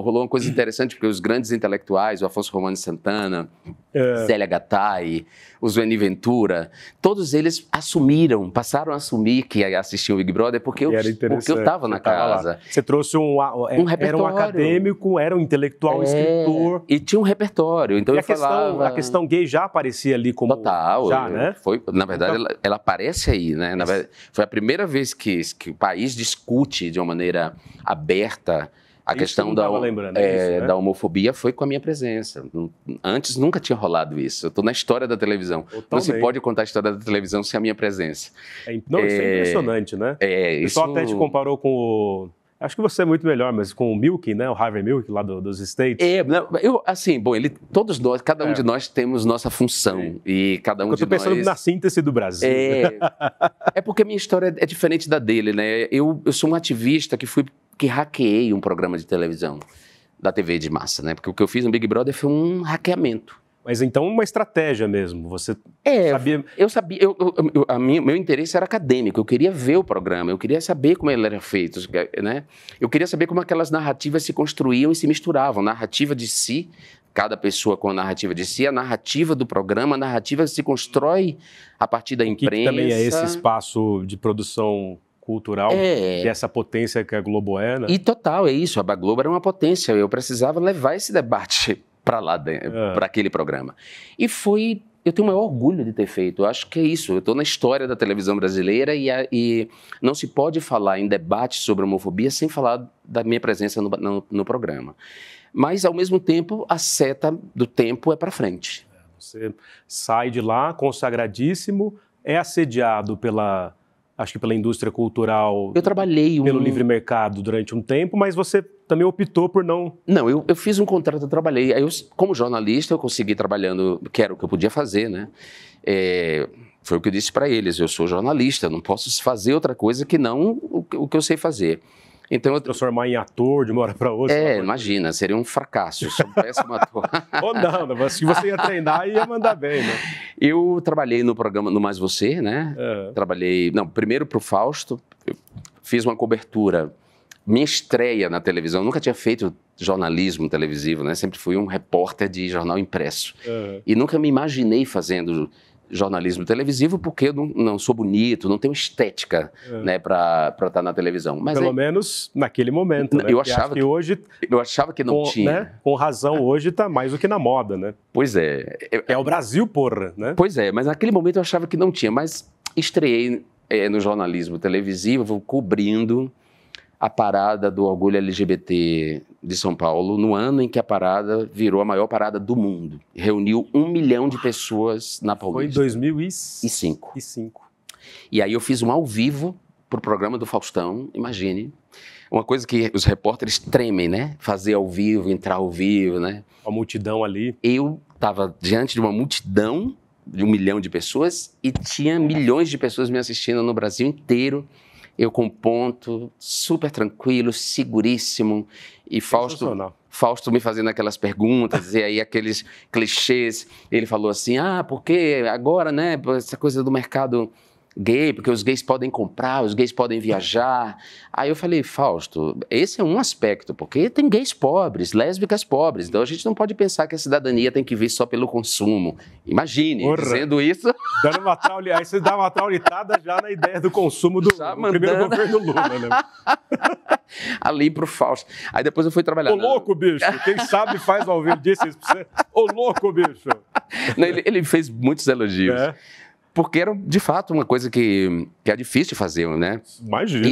rolou uma coisa hum. interessante porque os grandes intelectuais, o Afonso Romano Santana, é. Zélia Gattai, o Zueni Ventura, todos eles assumiram, passaram a assumir que assistiam o Big Brother porque eu estava na casa. Lá. Você trouxe um, é, um repertório. Era um acadêmico, era um intelectual, um é, escritor. E tinha um repertório. Então e eu a falava... Questão, a questão gay já aparecia ali como. Total. Já, né? Foi, na verdade, então... ela, ela, aparece aí, né? Na verdade, foi a primeira vez que, que o país discute de uma maneira aberta a questão da, é, é né? da homofobia foi com a minha presença. Antes nunca tinha rolado isso. Eu estou na história da televisão. Totalmente. Não se pode contar a história da televisão sem a minha presença. É, não, é, é impressionante, né? É, o pessoal isso... até te comparou com o Acho que você é muito melhor, mas com o Milk, né? O Harvey Milk lá do, dos States. É, né? eu, assim, bom, ele, todos nós, cada um é. de nós temos nossa função. É. E cada um eu de nós. Eu tô pensando na síntese do Brasil. É, é porque a minha história é diferente da dele, né? Eu, eu sou um ativista que fui. que hackeei um programa de televisão, da TV de massa, né? Porque o que eu fiz no Big Brother foi um hackeamento. Mas então uma estratégia mesmo, você é, sabia... Eu sabia, eu, eu, a minha, meu interesse era acadêmico, eu queria ver o programa, eu queria saber como ele era feito, né? Eu queria saber como aquelas narrativas se construíam e se misturavam, narrativa de si, cada pessoa com a narrativa de si, a narrativa do programa, a narrativa se constrói a partir da imprensa. Que, que também é esse espaço de produção cultural, é. que é essa potência que a Globo é, né? E total, é isso, a Globo era uma potência, eu precisava levar esse debate para lá, é. para aquele programa. E foi. Eu tenho o maior orgulho de ter feito. Eu acho que é isso. Eu estou na história da televisão brasileira e, a, e, não se pode falar em debate sobre homofobia sem falar da minha presença no, no, no programa. Mas, ao mesmo tempo, a seta do tempo é para frente. É, você sai de lá consagradíssimo, é assediado pela acho que pela indústria cultural. Eu trabalhei um... pelo livre mercado durante um tempo, mas você também optou por não. Não, eu, eu fiz um contrato, eu trabalhei. Aí eu, como jornalista, eu consegui trabalhando, que era o que eu podia fazer, né? É, foi o que eu disse para eles: eu sou jornalista, não posso fazer outra coisa que não o, o que eu sei fazer. Então eu... Transformar em ator de uma hora para outra. É, imagina, seria um fracasso. Eu sou um péssimo ator. Ou não, não, se você ia treinar, ia mandar bem, né? Eu trabalhei no programa No Mais Você, né? É. Trabalhei, não, primeiro para o Fausto, fiz uma cobertura minha estreia na televisão, eu nunca tinha feito jornalismo televisivo, né? Sempre fui um repórter de jornal impresso. É. E nunca me imaginei fazendo jornalismo televisivo porque eu não, não sou bonito, não tenho estética é. né, para estar tá na televisão. Mas Pelo aí, é menos naquele momento. Né? Eu achava que, que, hoje. Eu achava que não com, tinha. Né? Com razão, ah. hoje está mais do que na moda, né? Pois é. Eu, é, é o Brasil, porra, né? Pois é, mas naquele momento eu achava que não tinha, mas estreiei é, no jornalismo televisivo, cobrindo a parada do orgulho LGBT de São Paulo, no ano em que a parada virou a maior parada do mundo. Reuniu um milhão de pessoas na Paulista. Foi em 2005. E, cinco. e aí eu fiz um ao vivo para o programa do Faustão, imagine. Uma coisa que os repórteres tremem, né? Fazer ao vivo, entrar ao vivo, né? A multidão ali. Eu estava diante de uma multidão de um milhão de pessoas e tinha milhões de pessoas me assistindo no Brasil inteiro eu com ponto, super tranquilo, seguríssimo. E Fausto, Fausto me fazendo aquelas perguntas, e aí aqueles clichês. Ele falou assim: ah, porque agora, né, essa coisa do mercado gay, porque os gays podem comprar, os gays podem viajar. Aí eu falei, Fausto, esse é um aspecto, porque tem gays pobres, lésbicas pobres, então a gente não pode pensar que a cidadania tem que vir só pelo consumo. Imagine, Porra. dizendo isso... Dando uma trauli... Aí você dá uma traulitada já na ideia do consumo do, primeiro governo Lula, né? Ali pro Fausto. Aí depois eu fui trabalhar... Ô louco, bicho! Quem sabe faz ao vivo disso, isso pra você. Ô louco, bicho! Não, ele, ele, fez muitos elogios. É porque era de fato uma coisa que, que é difícil de fazer, né? Imagina.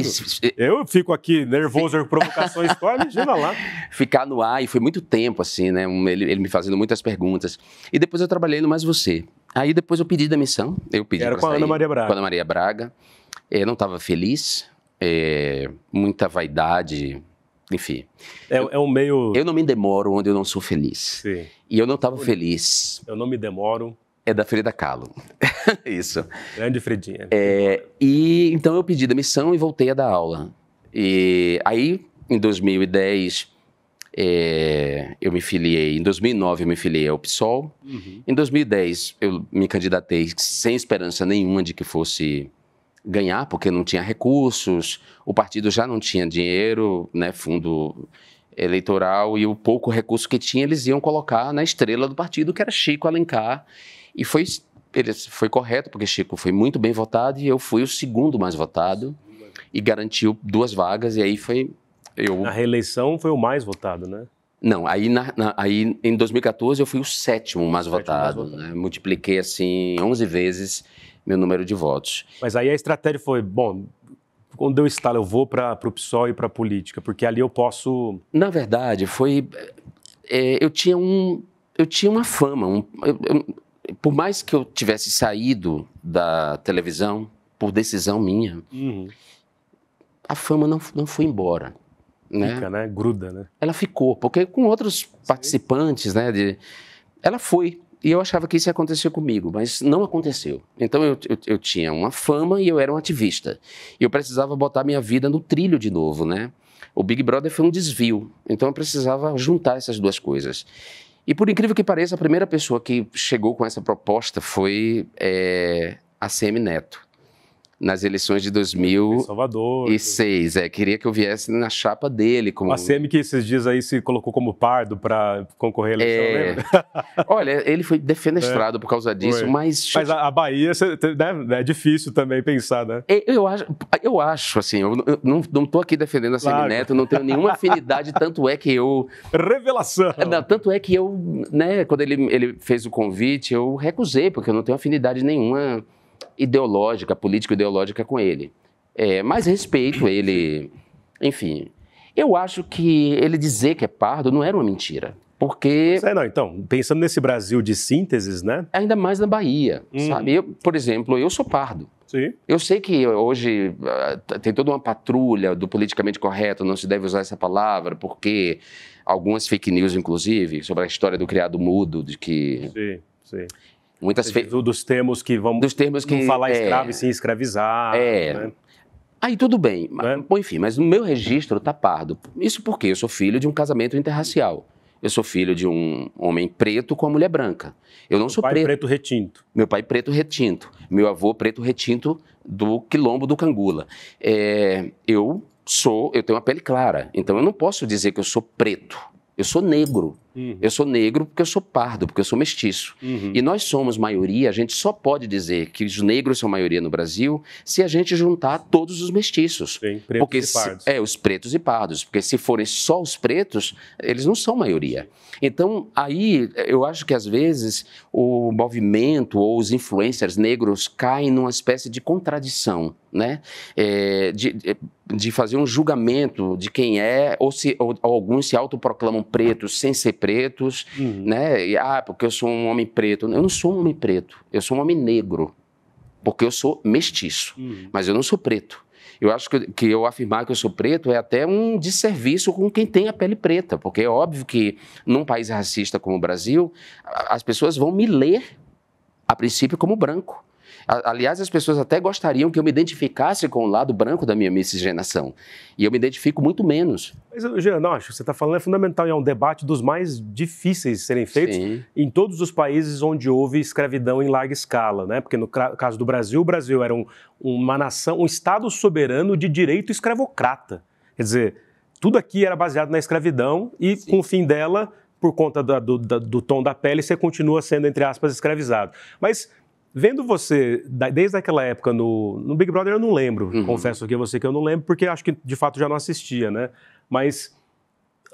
eu fico aqui nervoso com provocações, só imagina lá. Ficar no ar, e foi muito tempo assim, né? Ele, ele, me fazendo muitas perguntas. E depois eu trabalhei no Mais Você. Aí depois eu pedi demissão, eu pedi Era com a Ana Maria Braga. Com a Ana Maria Braga. Eu eh, não estava feliz, é, muita vaidade, enfim. É, eu, é um meio... Eu não me demoro onde eu não sou feliz. Sim. E eu não estava feliz. Eu não me demoro é da Frida Kahlo. Isso. Grande Fredinha. É, e então eu pedi demissão e voltei a dar aula. E aí, em 2010, é, eu me filiei. Em 2009, eu me filiei ao PSOL. Uhum. Em 2010, eu me candidatei sem esperança nenhuma de que fosse ganhar, porque não tinha recursos, o partido já não tinha dinheiro, né, fundo eleitoral, e o pouco recurso que tinha, eles iam colocar na estrela do partido, que era Chico Alencar. E foi, ele, foi correto, porque Chico foi muito bem votado e eu fui o segundo mais votado e garantiu duas vagas. E aí foi. Eu... Na reeleição foi o mais votado, né? Não, aí, na, na, aí em 2014 eu fui o sétimo mais votado. Mais votado. Né? Multipliquei assim 11 vezes meu número de votos. Mas aí a estratégia foi: bom, quando eu estalo, eu vou para o PSOL e para a política, porque ali eu posso. Na verdade, foi. É, eu, tinha um, eu tinha uma fama. Um, por mais que eu tivesse saído da televisão por decisão minha, uhum. a fama não, não foi embora. Né? Fica, né? Gruda, né? Ela ficou, porque com outros Sim. participantes, né? De... Ela foi. E eu achava que isso ia acontecer comigo, mas não aconteceu. Então eu, eu, eu tinha uma fama e eu era um ativista. E eu precisava botar minha vida no trilho de novo, né? O Big Brother foi um desvio. Então eu precisava juntar essas duas coisas. E por incrível que pareça, a primeira pessoa que chegou com essa proposta foi é, a CM Neto nas eleições de Salvador, e 2006. É, queria que eu viesse na chapa dele. Como... A Semi que esses dias aí se colocou como pardo para concorrer à eleição, é... Olha, ele foi defenestrado é. por causa disso, foi. mas... Mas a, Bahia né, é difícil também pensar, né? É, eu acho, eu acho assim, eu não estou aqui defendendo a claro. Neto, não tenho nenhuma afinidade, tanto é que eu... Revelação! É, não, tanto é que eu, né, quando ele, ele fez o convite, eu recusei, porque eu não tenho afinidade nenhuma ideológica, político-ideológica com ele. É, mas respeito ele, enfim. Eu acho que ele dizer que é pardo não era uma mentira. Porque. Sei é, não, então, pensando nesse Brasil de sínteses, né? Ainda mais na Bahia, hum. sabe? Eu, por exemplo, eu sou pardo. Sim. Eu sei que hoje ah, tem toda uma patrulha do politicamente correto, não se deve usar essa palavra, porque algumas fake news, inclusive, sobre a história do criado mudo, de que. Sim, sim. Muitas fe... Dos termos que vamos dos termos que, não falar é, escravo e sim escravizar. É. Né? Aí tudo bem. Mas, né? Bom, enfim, mas no meu registro está pardo. Isso porque eu sou filho de um casamento interracial. Eu sou filho de um homem preto com uma mulher branca. Eu não meu sou pai preto. preto retinto. Meu pai preto retinto. Meu avô preto retinto do quilombo do Cangula. É, eu sou, eu tenho uma pele clara. Então eu não posso dizer que eu sou preto. Eu sou negro. Uhum. Eu sou negro porque eu sou pardo, porque eu sou mestiço. Uhum. E nós somos maioria, a gente só pode dizer que os negros são maioria no Brasil se a gente juntar todos os mestiços. Sim, pretos porque e pardos. Se, é, os pretos e pardos. Porque se forem só os pretos, eles não são maioria. Então, aí, eu acho que às vezes o movimento ou os influencers negros caem numa espécie de contradição, né? É, de, de de fazer um julgamento de quem é, ou se ou, alguns se autoproclamam pretos sem ser pretos pretos, uhum. né? E, ah, porque eu sou um homem preto. Eu não sou um homem preto, eu sou um homem negro, porque eu sou mestiço, uhum. mas eu não sou preto. Eu acho que, que eu afirmar que eu sou preto é até um desserviço com quem tem a pele preta, porque é óbvio que num país racista como o Brasil, as pessoas vão me ler, a princípio, como branco. Aliás, as pessoas até gostariam que eu me identificasse com o lado branco da minha miscigenação. E eu me identifico muito menos. Mas, Jean, não, acho que você está falando é fundamental é um debate dos mais difíceis de serem feitos Sim. em todos os países onde houve escravidão em larga escala, né? Porque no caso do Brasil, o Brasil era um, uma nação, um Estado soberano de direito escravocrata. Quer dizer, tudo aqui era baseado na escravidão e, Sim. com o fim dela, por conta do, do, tom da pele, você continua sendo, entre aspas, escravizado. Mas Vendo você, desde aquela época no, no Big Brother, eu não lembro, uhum. confesso aqui a você que eu não lembro, porque acho que de fato já não assistia, né? Mas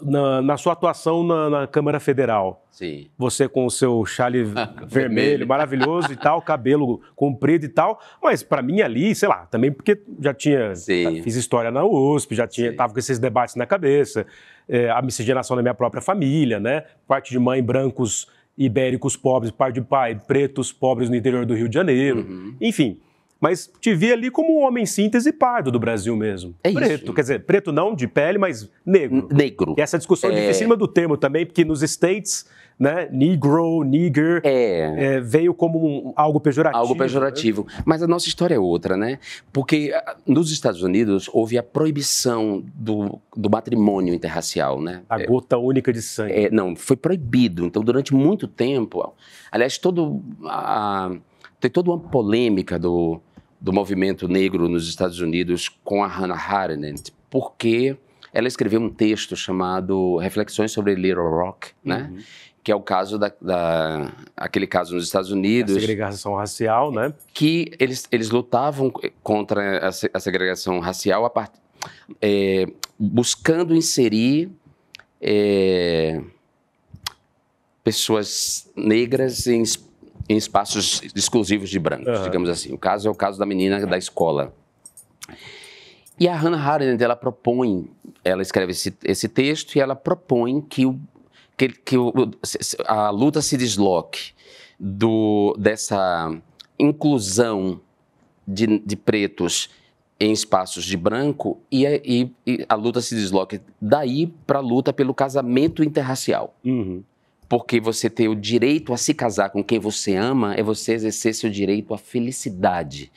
na, na sua atuação na, na, Câmara Federal, Sim. você com o seu chale vermelho maravilhoso e tal, cabelo comprido e tal, mas para mim ali, sei lá, também porque já tinha, Sim. fiz história na USP, já tinha, Sim. tava com esses debates na cabeça, é, a miscigenação da minha própria família, né? Parte de mãe brancos ibéricos pobres, pai de pai, pretos pobres no interior do Rio de Janeiro, uhum. enfim. Mas te vi ali como um homem síntese pardo do Brasil mesmo. É preto, isso. quer dizer, preto não de pele, mas negro. N negro. E essa discussão é cima do termo também, porque nos States né? Negro, nigger. É. é veio como um, algo pejorativo. Algo pejorativo. Né? Mas a nossa história é outra, né? Porque ah, nos Estados Unidos houve a proibição do, do matrimônio interracial, né? A é. gota é, única de sangue. É, não, foi proibido. Então, durante muito tempo, aliás, todo a, tem toda uma polêmica do, do movimento negro nos Estados Unidos com a Hannah Arendt, porque ela escreveu um texto chamado Reflexões sobre Little Rock, né? Uhum que é o caso da, da, aquele caso nos Estados Unidos. A segregação racial, né? Que eles, eles lutavam contra a, a segregação racial a part, é, buscando inserir é, pessoas negras em, em, espaços exclusivos de brancos, uhum. digamos assim. O caso é o caso da menina da escola. E a Hannah Arendt, ela propõe, ela escreve esse, esse texto e ela propõe que o que, que a luta se desloque do, dessa inclusão de, de pretos em espaços de branco e, é, e, e a luta se desloque daí para a luta pelo casamento interracial. Uhum. Porque você ter o direito a se casar com quem você ama é você exercer seu direito à felicidade.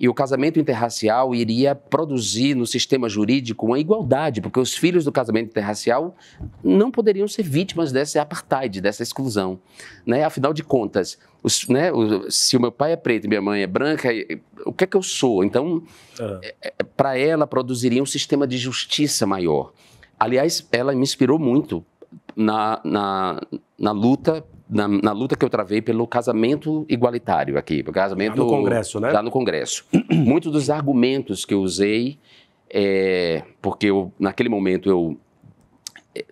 E o casamento interracial iria produzir no sistema jurídico uma igualdade, porque os filhos do casamento interracial não poderiam ser vítimas dessa apartheid, dessa exclusão. Né? Afinal de contas, os, né, os, se o meu pai é preto e minha mãe é branca, o que é que eu sou? Então, é. é, é, para ela, produziria um sistema de justiça maior. Aliás, ela me inspirou muito na, na, na luta na, na, luta que eu travei pelo casamento igualitário aqui, pelo casamento lá no Congresso, né? Lá no Congresso. Muitos dos argumentos que eu usei, é, porque eu, naquele momento eu é,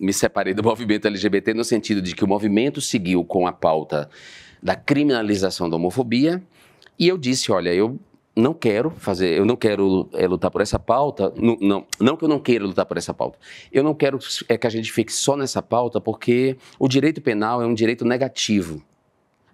me separei do movimento LGBT no sentido de que o movimento seguiu com a pauta da criminalização da homofobia e eu disse, olha, eu não quero fazer, eu não quero é, lutar por essa pauta, não, não, não que eu não queira lutar por essa pauta, eu não quero é, que a gente fique só nessa pauta, porque o direito penal é um direito negativo.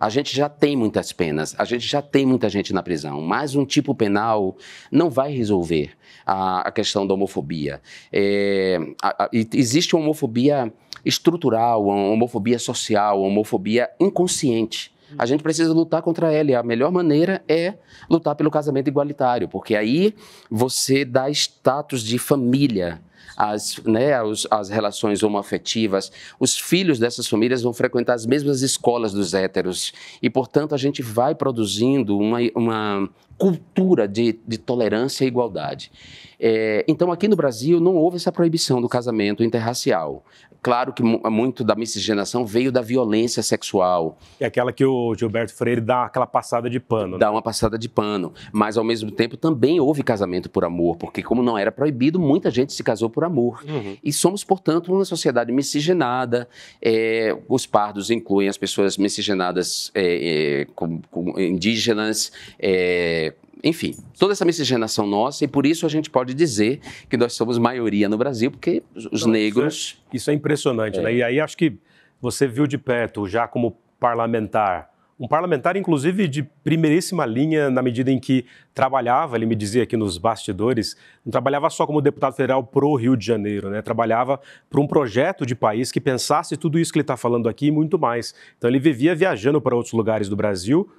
A gente já tem muitas penas, a gente já tem muita gente na prisão, mas um tipo penal não vai resolver a, a questão da homofobia. É, a, a, existe uma homofobia estrutural, uma homofobia social, uma homofobia inconsciente. A gente precisa lutar contra ela e a melhor maneira é lutar pelo casamento igualitário, porque aí você dá status de família às, né, as, as relações homoafetivas, os filhos dessas famílias vão frequentar as mesmas escolas dos héteros. E, portanto, a gente vai produzindo uma, uma, cultura de, de tolerância e igualdade. É, então, aqui no Brasil, não houve essa proibição do casamento interracial. Claro que muito da miscigenação veio da violência sexual. É aquela que o Gilberto Freire dá aquela passada de pano. Né? Dá uma passada de pano. Mas, ao mesmo tempo, também houve casamento por amor, porque, como não era proibido, muita gente se casou por amor. Uhum. E somos, portanto, uma sociedade miscigenada. É, os pardos incluem as pessoas miscigenadas é, é com, com indígenas, é, enfim, toda essa miscigenação nossa, e por isso a gente pode dizer que nós somos maioria no Brasil, porque os é- negros. Isso é, isso né? é impressionante, é. né? E aí acho que você viu de perto, já como parlamentar, um parlamentar, inclusive, de primeiríssima linha, na medida em que trabalhava, ele me dizia aqui nos bastidores, não trabalhava só como deputado federal pro Rio de Janeiro, né? Trabalhava para um projeto de país que pensasse tudo isso que ele está falando aqui e muito mais. Então ele vivia viajando para outros lugares do Brasil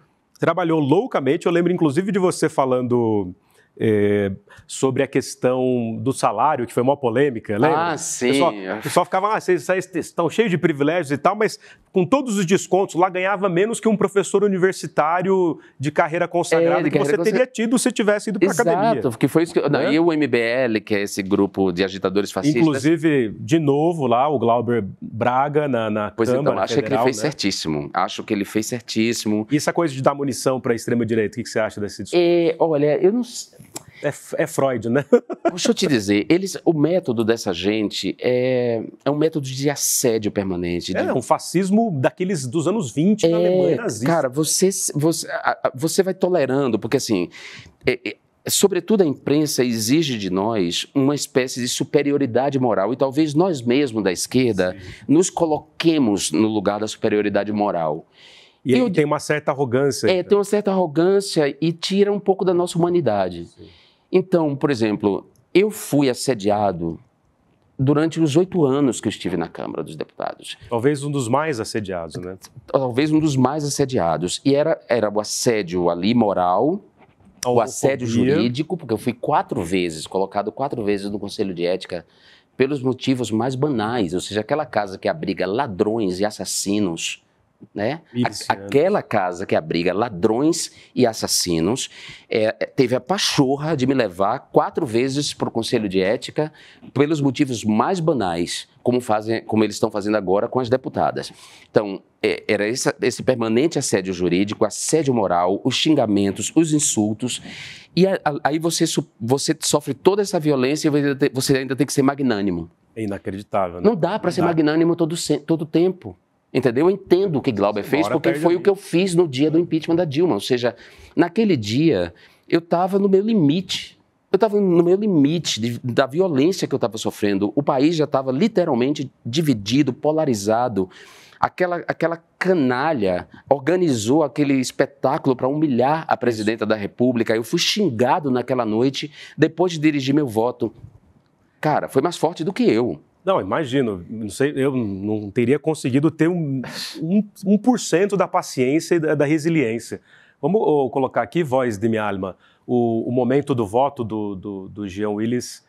trabalhou loucamente. Eu lembro, inclusive, de você falando é, sobre a questão do salário, que foi uma polêmica, lembra? Ah, sim. O pessoal, ficava, ah, vocês, vocês estão cheios de privilégios e tal, mas com todos os descontos, lá ganhava menos que um professor universitário de carreira consagrada é, de que você teria tido se tivesse ido para a academia. Exato, que foi isso que... Não, é? E o MBL, que é esse grupo de agitadores fascistas... Inclusive, de novo, lá, o Glauber Braga na, na pois então, Câmara então, acho Federal, que ele fez né? certíssimo. Acho que ele fez certíssimo. E essa coisa de dar munição para a extrema-direita, o que, que você acha desse discurso? É, olha, eu não é, é, Freud, né? Deixa eu te dizer, eles, o método dessa gente é, é um método de assédio permanente. De... É, um fascismo daqueles dos anos 20 é, na Alemanha nazista. Cara, você, você, você vai tolerando, porque assim, é, é, sobretudo a imprensa exige de nós uma espécie de superioridade moral e talvez nós mesmos da esquerda Sim. nos coloquemos no lugar da superioridade moral. E eu, tem uma certa arrogância. É, então. tem uma certa arrogância e tira um pouco da nossa humanidade. Sim. Então, por exemplo, eu fui assediado durante os oito anos que estive na Câmara dos Deputados. Talvez um dos mais assediados, né? Talvez um dos mais assediados. E era, era o assédio ali moral, o assédio jurídico, porque eu fui quatro vezes, colocado quatro vezes no Conselho de Ética pelos motivos mais banais, ou seja, aquela casa que abriga ladrões e assassinos né? A, é. aquela casa que abriga ladrões e assassinos é, é, teve a pachorra de me levar quatro vezes para o Conselho de Ética pelos motivos mais banais, como, fazem, como eles estão fazendo agora com as deputadas. Então, é, era esse, esse, permanente assédio jurídico, assédio moral, os xingamentos, os insultos. E a, a, aí você, você sofre toda essa violência e você ainda tem que ser magnânimo. É inacreditável, né? Não dá para ser magnânimo todo, todo tempo. Entendeu? Eu entendo o que Glauber fez, porque foi o que eu fiz no dia do impeachment da Dilma. Ou seja, naquele dia, eu estava no meu limite. Eu estava no meu limite de, da violência que eu estava sofrendo. O país já estava literalmente dividido, polarizado. Aquela, aquela canalha organizou aquele espetáculo para humilhar a presidenta da República. Eu fui xingado naquela noite, depois de dirigir meu voto. Cara, foi mais forte do que eu. Não, imagino. Não sei, eu não teria conseguido ter um, um, 1% da paciência e da, da resiliência. Vamos oh, colocar aqui, voz de minha alma, o, o momento do voto do, do, do Jean Willis,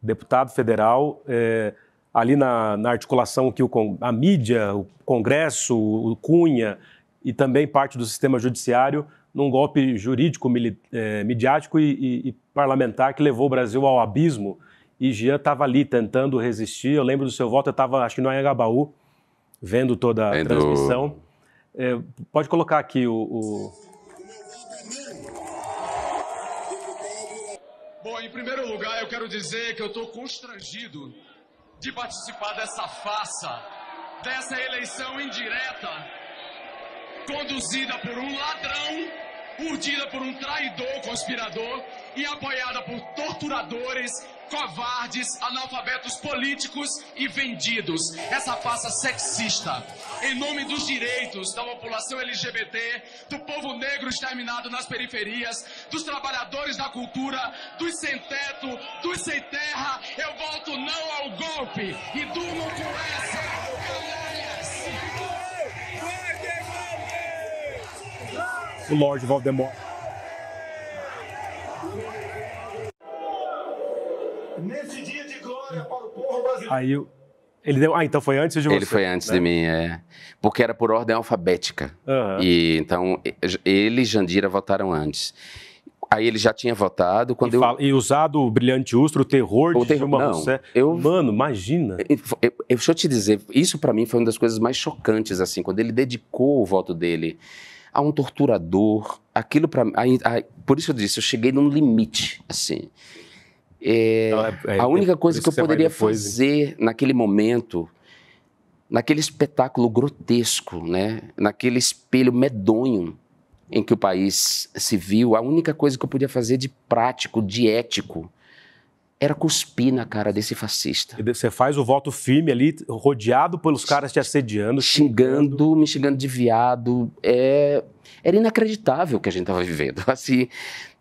deputado federal, eh, ali na, na, articulação que o, a mídia, o Congresso, o Cunha e também parte do sistema judiciário, num golpe jurídico, mili, eh, midiático e, e, e parlamentar que levou o Brasil ao abismo e Jean estava ali tentando resistir. Eu lembro do seu voto, eu estava, acho que no Anhangabaú, vendo toda a vendo... transmissão. É, pode colocar aqui o, o... Bom, em primeiro lugar, eu quero dizer que eu estou constrangido de participar dessa farsa, dessa eleição indireta, conduzida por um ladrão urdida por um traidor conspirador e apoiada por torturadores, covardes, analfabetos políticos e vendidos. Essa faça sexista. Em nome dos direitos da população LGBT, do povo negro exterminado nas periferias, dos trabalhadores da cultura, dos sem teto, dos sem terra, eu volto não ao golpe e durmo com essa. o Lord Aí eu... Ele deu... Ah, então foi antes de você. Ele foi antes né? de mim, é. Porque era por ordem alfabética. Uhum. E então ele e Jandira votaram antes. Aí ele já tinha votado quando e eu e usado o brilhante lustro, o terror o de ter... Dilma Não, Rousseff. Eu... Mano, imagina. Eu, eu, deixa eu te dizer, isso para mim foi uma das coisas mais chocantes assim, quando ele dedicou o voto dele a um torturador. Aquilo para por isso eu disse, eu cheguei num limite, assim. É, então, é, é, a única é coisa que eu poderia depois, fazer hein? naquele momento, naquele espetáculo grotesco, né? Naquele espelho medonho em que o país se viu, a única coisa que eu podia fazer de prático, de ético, era cuspir na cara desse fascista. E você faz o voto firme ali, rodeado pelos caras te assediando, xingando, xingando. me xingando de viado. É... Era inacreditável o que a gente estava vivendo. Assim,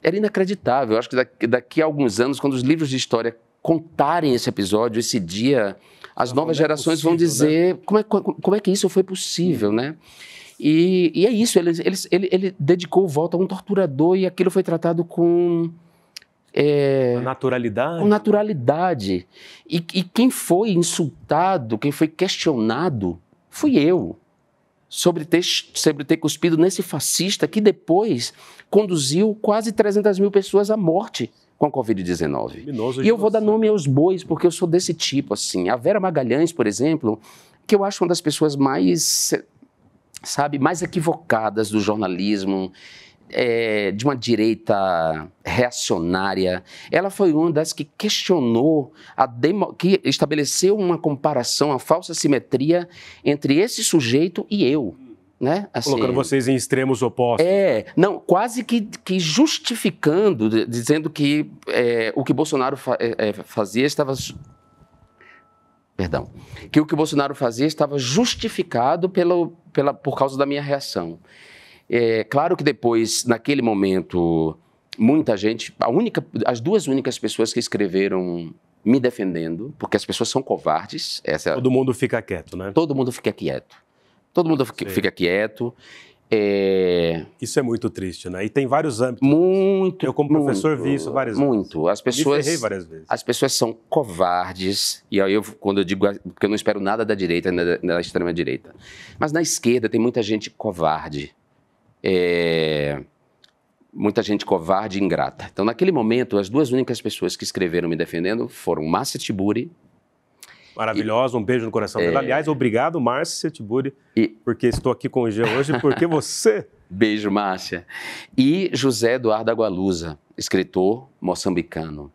era inacreditável. Eu acho que daqui, daqui, a alguns anos, quando os livros de história contarem esse episódio, esse dia, as novas é gerações possível, vão né? dizer né? como, é, como, é, que isso foi possível, né? E, e é isso. Ele, ele, ele, ele dedicou o voto a um torturador e aquilo foi tratado com é, com naturalidade. Com naturalidade. E, e quem foi insultado, quem foi questionado, fui eu sobre ter, sobre ter cuspido nesse fascista que depois conduziu quase 300 mil pessoas à morte com a Covid-19. E eu vou dar nome aos bois, porque eu sou desse tipo, assim. A Vera Magalhães, por exemplo, que eu acho uma das pessoas mais, sabe, mais equivocadas do jornalismo é, de uma direita reacionária, ela foi uma das que questionou, a demo, que estabeleceu uma comparação, uma falsa simetria entre esse sujeito e eu. Né? Assim, Colocando vocês em extremos opostos. É, não, quase que, que justificando, dizendo que é, o que Bolsonaro fa é, é fazia estava perdão, que o que Bolsonaro fazia estava justificado pelo, pela, por causa da minha reação. É claro que depois, naquele momento, muita gente, a única, as duas únicas pessoas que escreveram me defendendo, porque as pessoas são covardes. Essa, é todo mundo fica quieto, né? Todo mundo fica quieto. Todo mundo fica, fica quieto. É... Isso é muito triste, né? E tem vários âmbitos. Muito. Eu, como muito, professor, vi isso várias muito. vezes. Muito. As pessoas. Me várias vezes. As pessoas são covardes. E aí, eu, quando eu digo. Porque eu não espero nada da direita, da, da extrema-direita. Mas na esquerda tem muita gente covarde é, muita gente covarde e ingrata. Então, naquele momento, as duas únicas pessoas que escreveram me defendendo foram Márcia Tiburi. Maravilhosa, um beijo no coração É, Aliás, obrigado, Márcia Tiburi, e, porque estou aqui com o Jean hoje, porque você. beijo, Márcia. E José Eduardo Agualusa, escritor moçambicano.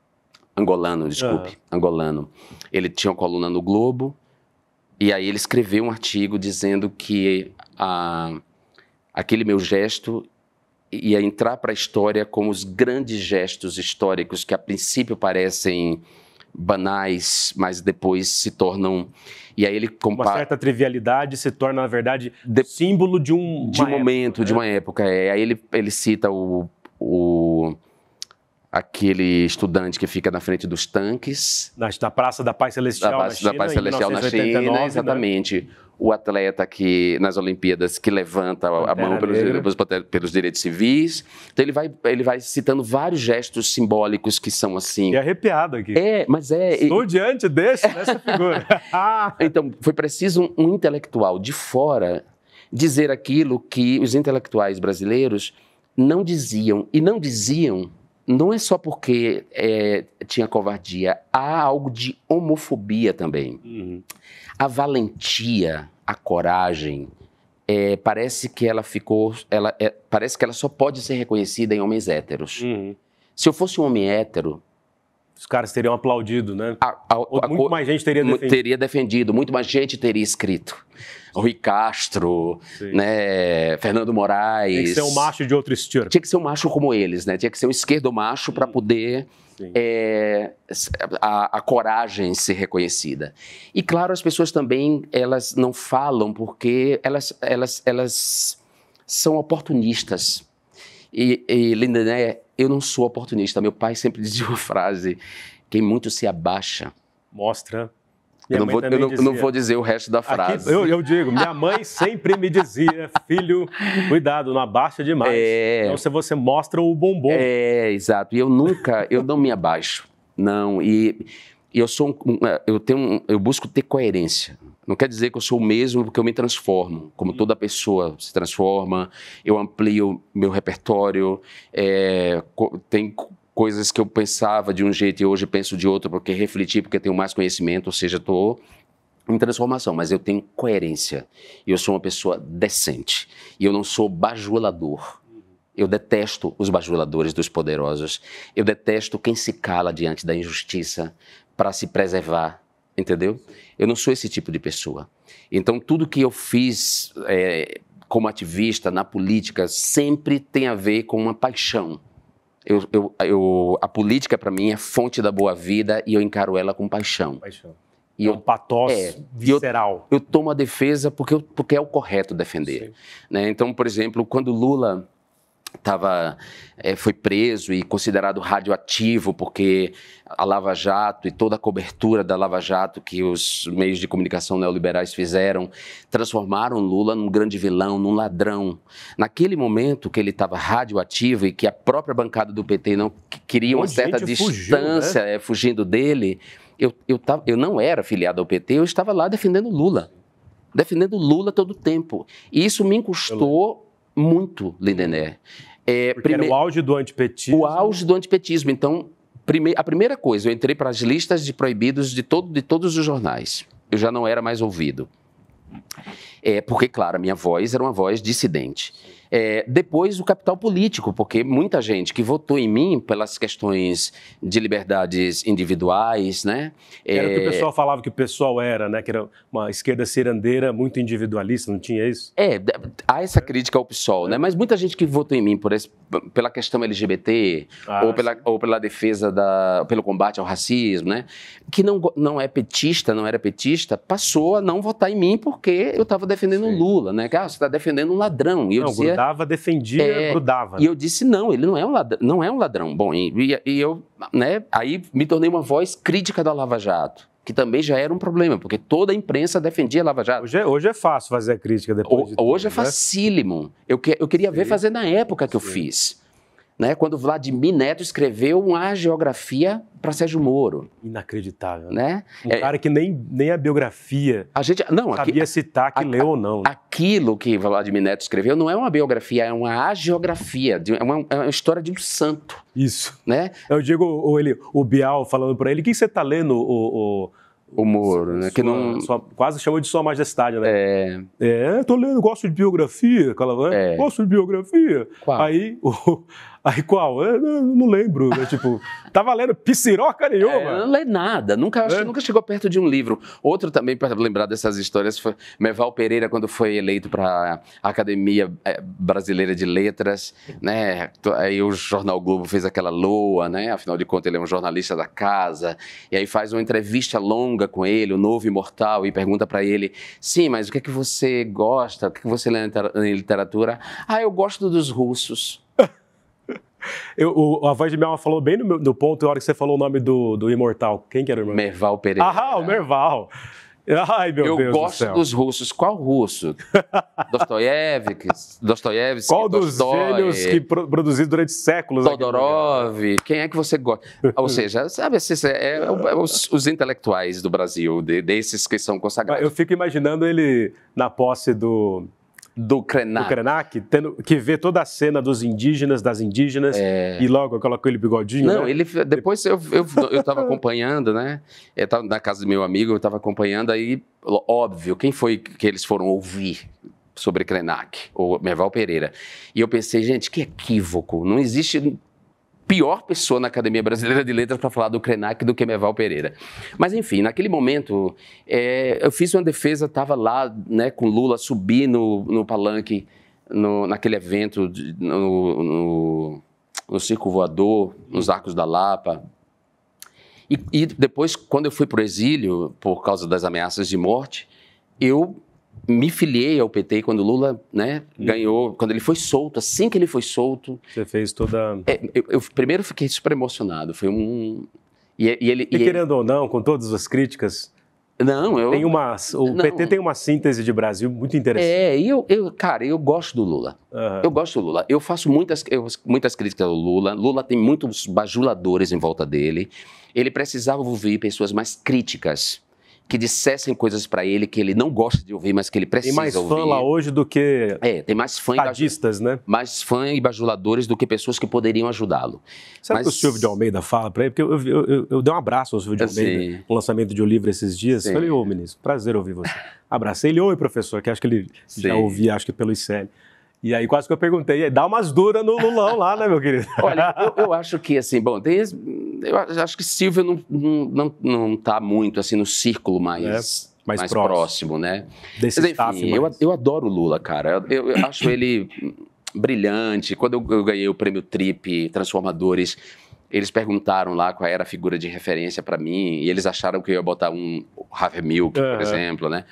Angolano, desculpe, ah. angolano. Ele tinha uma coluna no Globo, e aí ele escreveu um artigo dizendo que a aquele meu gesto ia entrar para a história como os grandes gestos históricos que a princípio parecem banais, mas depois se tornam e aí ele compara uma certa trivialidade se torna na verdade de... símbolo de um de um momento, época, de uma época. É. Aí ele ele cita o, o aquele estudante que fica na frente dos tanques. Na, da Praça da Paz Celestial da Praça, na China. Da Paz Celestial 1989, na China, exatamente. Né? O atleta que, nas Olimpíadas, que levanta a, a mão pelos, pelos, direitos civis. Então, ele vai, ele vai citando vários gestos simbólicos que são assim... E arrepiado aqui. É, mas é... Estou e... diante desse, dessa figura. Ah! então, foi preciso um, um intelectual de fora dizer aquilo que os intelectuais brasileiros não diziam. E não diziam não é só porque é, tinha covardia, há algo de homofobia também. Uhum. A valentia, a coragem, é, parece que ela ficou, ela é, parece que ela só pode ser reconhecida em homens héteros. Uhum. Se eu fosse um homem hétero, os caras teriam aplaudido, né? A, a, muito a, mais gente teria defendido. Teria defendido, muito mais gente teria escrito. Rui Castro, né, Fernando Moraes. Tinha que ser um macho de outro estilo. Tinha que ser um macho como eles, né? Tinha que ser um esquerdo macho para poder é, a, a, coragem ser reconhecida. E claro, as pessoas também elas não falam porque elas, elas, elas são oportunistas. E, e Linda, né, eu não sou oportunista. Meu pai sempre dizia uma frase: quem muito se abaixa. Mostra eu não, vou, eu, não, dizia, eu não, vou, dizer o resto da frase. Aqui, eu, eu, digo, minha mãe sempre me dizia, filho, cuidado, não abaixa demais. É... Então se você mostra o bombom. É, exato. E eu nunca, eu não me abaixo. Não, e eu sou um, é, eu tenho um, eu busco ter coerência. Não quer dizer que eu sou o mesmo, porque eu me transformo, como uhum. toda pessoa se transforma. Eu amplio meu repertório, é, tem coisas que eu pensava de um jeito e hoje penso de outro, porque refleti, porque tenho mais conhecimento, ou seja, estou em transformação, mas eu tenho coerência. e Eu sou uma pessoa decente. E eu não sou bajulador. Eu detesto os bajuladores dos poderosos. Eu detesto quem se cala diante da injustiça para se preservar, entendeu? Eu não sou esse tipo de pessoa. Então, tudo que eu fiz é, como ativista na política sempre tem a ver com uma paixão. Eu, eu, eu a política, para mim, é fonte da boa vida e eu encaro ela com paixão. Paixão. E é um patos é, visceral. Eu, eu, tomo a defesa porque, eu, porque é o correto defender. Né? Então, por exemplo, quando Lula tava, é, foi preso e considerado radioativo, porque a Lava Jato e toda a cobertura da Lava Jato que os meios de comunicação neoliberais fizeram transformaram Lula num grande vilão, num ladrão. Naquele momento que ele estava radioativo e que a própria bancada do PT não queria uma certa distância, fugiu, né? é, fugindo dele, eu, eu, tava, eu não era filiado ao PT, eu estava lá defendendo Lula. Defendendo Lula todo o tempo. E isso me custou muito Lindené, É, o auge do antipetismo. O auge do antipetismo. Então, prime... a primeira coisa, eu entrei para as listas de proibidos de, todo... de todos os jornais. Eu já não era mais ouvido. É, porque, claro, a minha voz era uma voz dissidente. É, depois, o capital político, porque muita gente que votou em mim pelas questões de liberdades individuais, né? Era o que o é, pessoal falava que o pessoal era, né? Que era uma esquerda cirandeira muito individualista, não tinha isso? É, há essa crítica ao PSOL, né? Mas muita gente que votou em mim por esse, pela questão LGBT ah, ou, pela, ou pela defesa da, pelo combate ao racismo, né? Que não, não é petista, não era petista, passou a não votar em mim porque eu estava defendendo o Lula, né? Que, ah, você está defendendo um ladrão. E eu não, dizia defendia é, E né? eu disse, não, ele não é um ladrão. Não é um ladrão. Bom, e, e eu, né, aí me tornei uma voz crítica da Lava Jato que também já era um problema, porque toda a imprensa defendia a Lava Jato. Hoje é, hoje é fácil fazer a crítica depois o, de Hoje tudo, é né? facílimo. Eu, que, eu queria Sim. ver fazer na época que Sim. eu fiz né, quando Vladimir Neto escreveu uma geografia para Sérgio Moro. Inacreditável. Né? Um é, cara que nem, nem a biografia a gente não sabia aqui, citar que a, leu ou não. Né? Aquilo que Vladimir Neto escreveu não é uma biografia, é uma agiografia, é uma, é uma história de um santo. Isso. Né? Eu digo ou ele, o Bial falando para ele, o que você está lendo, o, o Moro, né? Sua, que não... Sua, quase chamou de Sua Majestade, né? É. É, tô lendo, gosto de biografia, Calavan. Né? É. Gosto de biografia. Qual? Aí o, Aí qual? É, eu, não lembro. É, tipo, tava tá lendo Piciroca nenhuma. É, não leio nada. Nunca, acho, é. nunca chegou perto de um livro. Outro também, para lembrar dessas histórias, foi Meval Pereira, quando foi eleito para a Academia é, Brasileira de Letras. Né? Aí o Jornal Globo fez aquela loa, né? afinal de contas, ele é um jornalista da casa. E aí faz uma entrevista longa com ele, o novo imortal, e pergunta para ele: sim, mas o que é que você gosta? O que, é que você lê em literatura? Ah, eu gosto dos russos. Eu, o, a voz de Melma falou bem no, no, ponto, na hora que você falou o nome do, do imortal. Quem que era o irmão? Merval Pereira. Ah, o Merval. Ai, meu eu Deus gosto do dos russos. Qual russo? Dostoiévski, Dostoiévski, Qual dos Dostoi, gênios que pro, produzidos durante séculos? Todorov. Quem é que você gosta? Ah, ou seja, sabe, assim, é, é, é, os, os, intelectuais do Brasil, de, desses que são consagrados. Eu fico imaginando ele na posse do do Krenak. Do Krenak, tendo, que vê toda a cena dos indígenas, das indígenas, é... e logo colocou ele bigodinho. Não, né? ele depois eu estava eu, eu acompanhando, né? Eu tava na casa do meu amigo, eu estava acompanhando, aí, óbvio, quem foi que eles foram ouvir? Sobre Krenak, ou Merval Pereira. E eu pensei, gente, que equívoco. Não existe pior pessoa na Academia Brasileira de Letras para falar do Krenak do que Meval Pereira. Mas enfim, naquele momento é, eu fiz uma defesa, estava lá né, com Lula, subi no, no palanque, no, naquele evento, de, no, no, no Circo Voador, nos Arcos da Lapa. E, e depois, quando eu fui para o exílio, por causa das ameaças de morte, eu me filiei ao PT quando Lula né, hum. ganhou, quando ele foi solto, assim que ele foi solto. Você fez toda. É, eu, eu, primeiro fiquei super emocionado. Foi um. E, e ele, e, e querendo ele... ou não, com todas as críticas. Não, eu. Tem uma, o não, PT tem uma síntese de Brasil muito interessante. É, e eu, eu cara, eu gosto do Lula. Uhum. Eu gosto do Lula. Eu faço muitas, eu, muitas críticas ao Lula. Lula tem muitos bajuladores em volta dele. Ele precisava ouvir pessoas mais críticas que dissessem coisas para ele que ele não gosta de ouvir, mas que ele precisa ouvir. Tem mais ouvir. fã lá hoje do que é, tem mais fã tadistas, né? Mais fã e bajuladores do que pessoas que poderiam ajudá-lo. Será mas... que o Silvio de Almeida fala para ele? Porque eu, eu, eu, eu, dei um abraço ao Silvio de Almeida Sim. no lançamento de um livro esses dias. Sim. Falei, ô, ministro, prazer ouvir você. Abracei ele, oi, professor, que acho que ele Sim. já ouvi, acho que pelo ICL. E aí quase que eu perguntei, dá umas duras no Lulão lá, né, meu querido? Olha, eu, eu acho que assim, bom, tem, eu acho que Silvio não, não, não, não tá muito assim no círculo mais... É mais, mais próximo. próximo. né? Desse Mas, enfim, eu, eu adoro o Lula, cara. Eu, eu acho ele brilhante. Quando eu, eu, ganhei o prêmio Trip Transformadores, eles perguntaram lá qual era a figura de referência para mim e eles acharam que eu ia botar um Harvey Milk, uhum. por exemplo, né?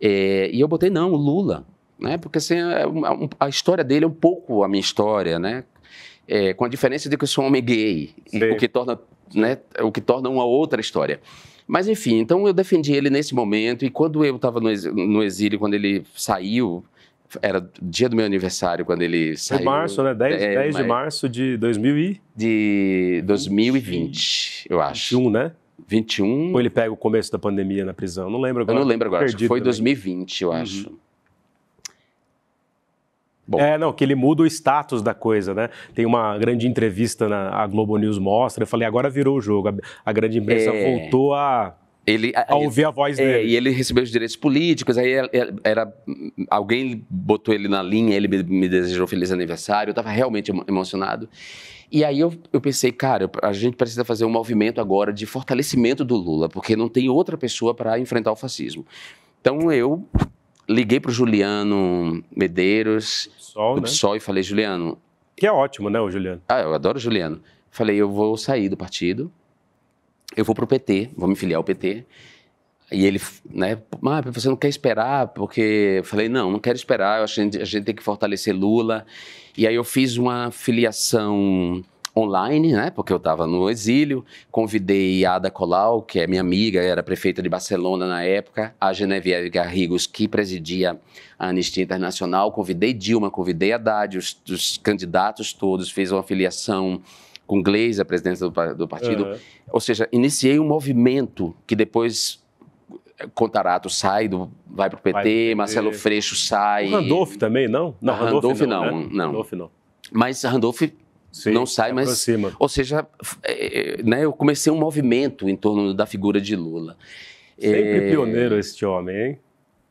É, e eu botei, não, o Lula né? Porque assim, é é a história dele é um pouco a minha história, né? É, com a diferença de que eu sou um homem gay, Sim. o que torna, né? O que torna uma outra história. Mas enfim, então eu defendi ele nesse momento e quando eu estava no exílio, quando ele saiu, era dia do meu aniversário quando ele saiu. De março, né? 10, é, 10 de março de 2000 e... De 2020, eu acho. 21, né? 21. Ou ele pega o começo da pandemia na prisão, não lembro agora. Eu não lembro agora, Perdido foi também. 2020, eu uhum. acho. Uhum. Bom. É, não, que ele muda o status da coisa, né? Tem uma grande entrevista na a Globo News mostra, eu falei, agora virou o jogo, a, a grande imprensa é... voltou a ele, a ouvir a voz é, dele. E ele recebeu os direitos políticos, aí é, é, era, alguém botou ele na linha, ele me, desejou feliz aniversário, eu estava realmente emocionado. E aí eu, eu pensei, cara, a gente precisa fazer um movimento agora de fortalecimento do Lula, porque não tem outra pessoa para enfrentar o fascismo. Então eu liguei para o Juliano Medeiros, Sol, do né? PSOL, e falei, Juliano... Que é ótimo, né, o Juliano? Ah, eu adoro o Juliano. Falei, eu vou sair do partido, eu vou para o PT, vou me filiar ao PT. E ele, né, mas ah, você não quer esperar, porque... Eu falei, não, não quero esperar, eu acho que a gente tem que fortalecer Lula. E aí eu fiz uma filiação online, né? Porque eu estava no exílio. Convidei Ada Colau, que é minha amiga, era prefeita de Barcelona na época, a Genevieve Garrigos, que presidia a Anistia Internacional. Convidei Dilma, convidei Haddad, os, os candidatos todos, fiz uma filiação com Gleisi, a presidência do, do partido. Uhum. Ou seja, iniciei um movimento que depois eh, Contarato sai, do, vai para o PT, Marcelo Freixo sai. O Randolph também, não? Não, Randolph, Randolph não. não, né? não. Randolph não. Mas Randolph Sim, não sai, mas. Aproxima. Ou seja, é, é, né, eu comecei um movimento em torno da figura de Lula. Sempre é... pioneiro este homem, hein?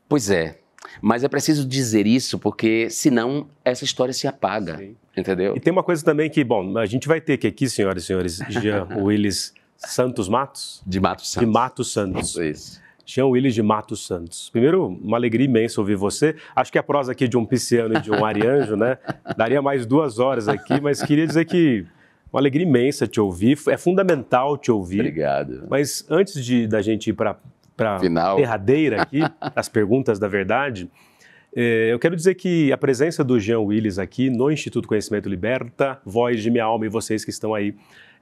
Pois é. Mas é preciso dizer isso, porque senão essa história se apaga. Sim. Entendeu? E tem uma coisa também que, bom, a gente vai ter que aqui, senhoras e senhores, Jean Willis Santos Matos? De Matos Santos. De Matos Santos. Isso. Jean Willis de Matos Santos. Primeiro, uma alegria imensa ouvir você. Acho que a prosa aqui de um pisciano e de um arianjo, né? Daria mais duas horas aqui, mas queria dizer que uma alegria imensa te ouvir. É fundamental te ouvir. Obrigado. Mas antes de da gente ir para para derradeira aqui, as perguntas da verdade, é, eu quero dizer que a presença do Jean Willis aqui no Instituto Conhecimento Liberta, voz de minha alma e vocês que estão aí,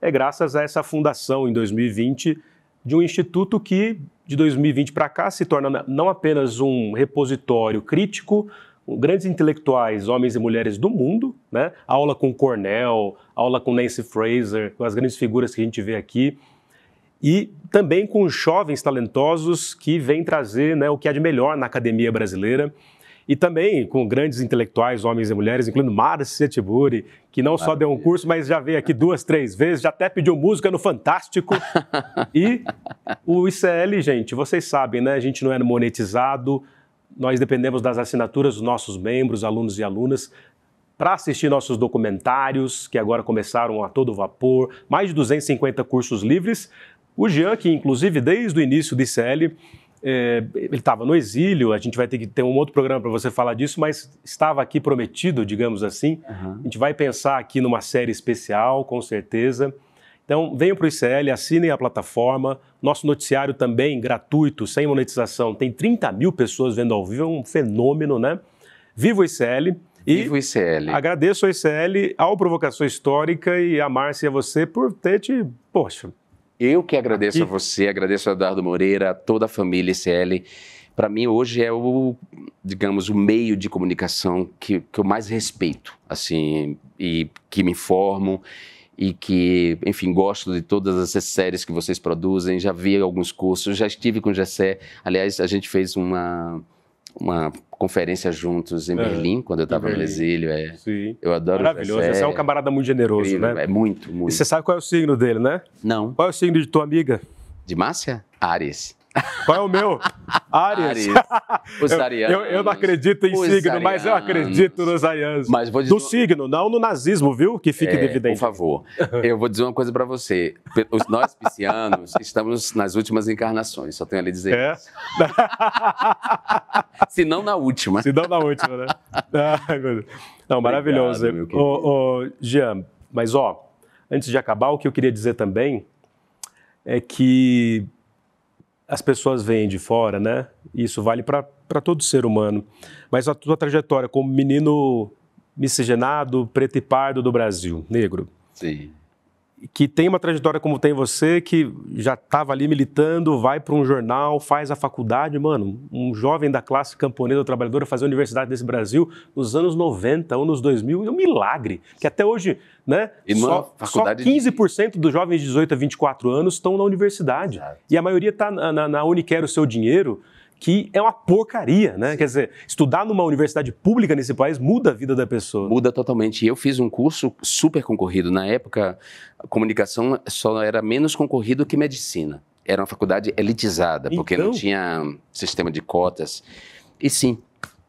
é graças a essa fundação em 2020 de um instituto que, de 2020 para cá, se torna não apenas um repositório crítico, grandes intelectuais, homens e mulheres do mundo, né? aula com Cornell, aula com Nancy Fraser, com as grandes figuras que a gente vê aqui, e também com jovens talentosos que vêm trazer né, o que há de melhor na academia brasileira e também com grandes intelectuais, homens e mulheres, incluindo Márcia Tiburi, que não Maravilha. só deu um curso, mas já veio aqui duas, três vezes, já até pediu música no Fantástico. e o ICL, gente, vocês sabem, né? A gente não é monetizado, nós dependemos das assinaturas dos nossos membros, alunos e alunas. Para assistir nossos documentários, que agora começaram a todo vapor, mais de 250 cursos livres. O Jean, que inclusive desde o início do ICL é, ele estava no exílio, a gente vai ter que ter um outro programa para você falar disso, mas estava aqui prometido, digamos assim. Uhum. A gente vai pensar aqui numa série especial, com certeza. Então, venham para o ICL, assinem a plataforma. Nosso noticiário também, gratuito, sem monetização, tem 30 mil pessoas vendo ao vivo, é um fenômeno, né? Viva o ICL! Viva o ICL! Agradeço ao ICL, ao Provocação Histórica e a Márcia e a você por ter te, poxa, eu que agradeço Aqui. a você, agradeço a Eduardo Moreira, a toda a família ICL. Para mim, hoje é o, digamos, o meio de comunicação que, que eu mais respeito, assim, e que me informo e que, enfim, gosto de todas essas séries que vocês produzem. Já vi alguns cursos, já estive com o Gessé. Aliás, a gente fez uma uma conferência juntos em é, Berlim, quando eu estava no exílio. É, Sim. Eu adoro Maravilhoso. Você é um é camarada muito generoso, incrível, né? É muito, muito. E você sabe qual é o signo dele, né? Não. Qual é o signo de tua amiga? De Márcia? Ares. Qual é o meu? Ares. Os arianos. Eu, eu, não acredito em Os signo, arianos. mas eu acredito nos arianos. Mas vou dizer... Do signo, não no nazismo, viu? Que fique é, evidente. Por favor, eu vou dizer uma coisa para você. Os nós piscianos estamos nas últimas encarnações, só tenho a lhe dizer é? isso. Se não na última. Se não na última, né? Não, Obrigado, maravilhoso. Ô, ô, Jean, mas ó, antes de acabar, o que eu queria dizer também é que as pessoas veem de fora, né? Isso vale para todo ser humano. Mas a tua trajetória como menino miscigenado, preto e pardo do Brasil, negro. Sim que tem uma trajetória como tem você, que já estava ali militando, vai para um jornal, faz a faculdade, mano, um jovem da classe camponesa trabalhadora fazer a universidade desse Brasil nos anos 90 ou nos 2000, é um milagre, que até hoje, né, e só, faculdade só 15% dos jovens de 18 a 24 anos estão na universidade, Exato. e a maioria está na, na, na o seu dinheiro, que é uma porcaria, né? Quer dizer, estudar numa universidade pública nesse país muda a vida da pessoa. Muda totalmente. Eu fiz um curso super concorrido. Na época, a comunicação só era menos concorrido que medicina. Era uma faculdade elitizada, então... porque não então? tinha sistema de cotas. E sim,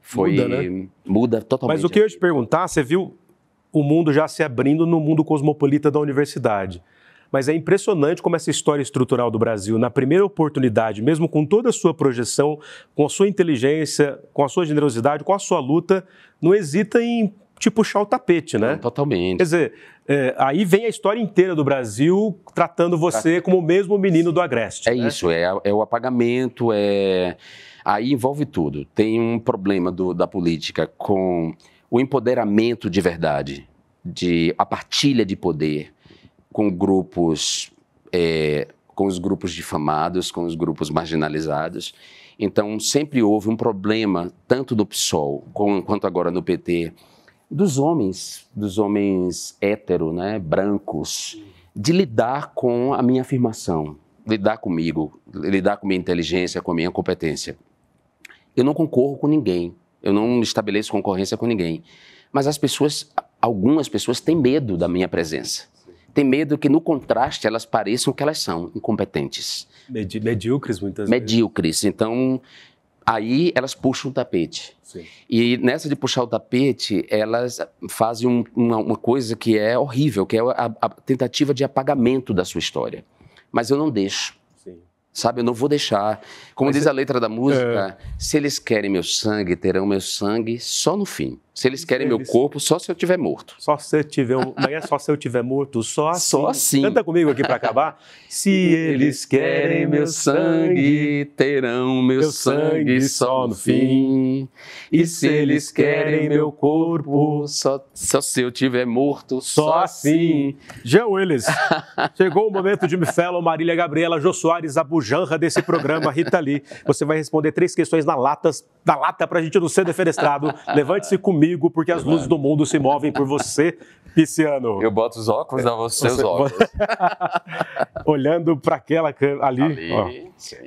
foi. Muda, né? muda totalmente. Mas o que eu ia te perguntar, você viu o mundo já se abrindo no mundo cosmopolita da universidade. Mas é impressionante como essa história estrutural do Brasil, na primeira oportunidade, mesmo com toda a sua projeção, com a sua inteligência, com a sua generosidade, com a sua luta, não hesita em te tipo, puxar o tapete, né? Não, totalmente. Quer dizer, é, aí vem a história inteira do Brasil tratando você como o mesmo menino do Agreste. É né? isso, é, é, o apagamento, é... aí envolve tudo. Tem um problema do, da política com o empoderamento de verdade, de a partilha de poder, com grupos, é, com os grupos difamados, com os grupos marginalizados. Então, sempre houve um problema, tanto do PSOL quanto agora no PT, dos homens, dos homens hétero, né, brancos, de lidar com a minha afirmação, lidar comigo, lidar com minha inteligência, com a minha competência. Eu não concorro com ninguém, eu não estabeleço concorrência com ninguém, mas as pessoas, algumas pessoas têm medo da minha presença tem medo que no contraste elas pareçam que elas são incompetentes. Medi medíocres muitas medíocres. vezes. Medíocres. Então, aí elas puxam o tapete. Sim. E nessa de puxar o tapete, elas fazem um, uma, uma, coisa que é horrível, que é a, a, tentativa de apagamento da sua história. Mas eu não deixo. Sabe, eu não vou deixar. Como Mas diz é a letra da música, é... se eles querem meu sangue, terão meu sangue só no fim. Se eles querem meu corpo, só se eu tiver morto. Só se eu tiver, mas é só se eu tiver morto, só assim. Só assim. Canta comigo aqui para acabar. Se eles querem meu sangue, terão meu, sangue, sangue só no fim. E se eles querem meu corpo, só, só se eu tiver morto, só, só assim. assim. Jean Willis, chegou o momento de me fellow Marília Gabriela, Jô Soares, a bujanra desse programa Rita Lee. Você vai responder três questões na latas, na lata para a gente não ser defenestrado. Levante-se comigo comigo, porque as luzes do mundo se movem por você, Pisciano. Eu boto os óculos, dá você, você os óculos. Olhando para aquela ali, ali ó,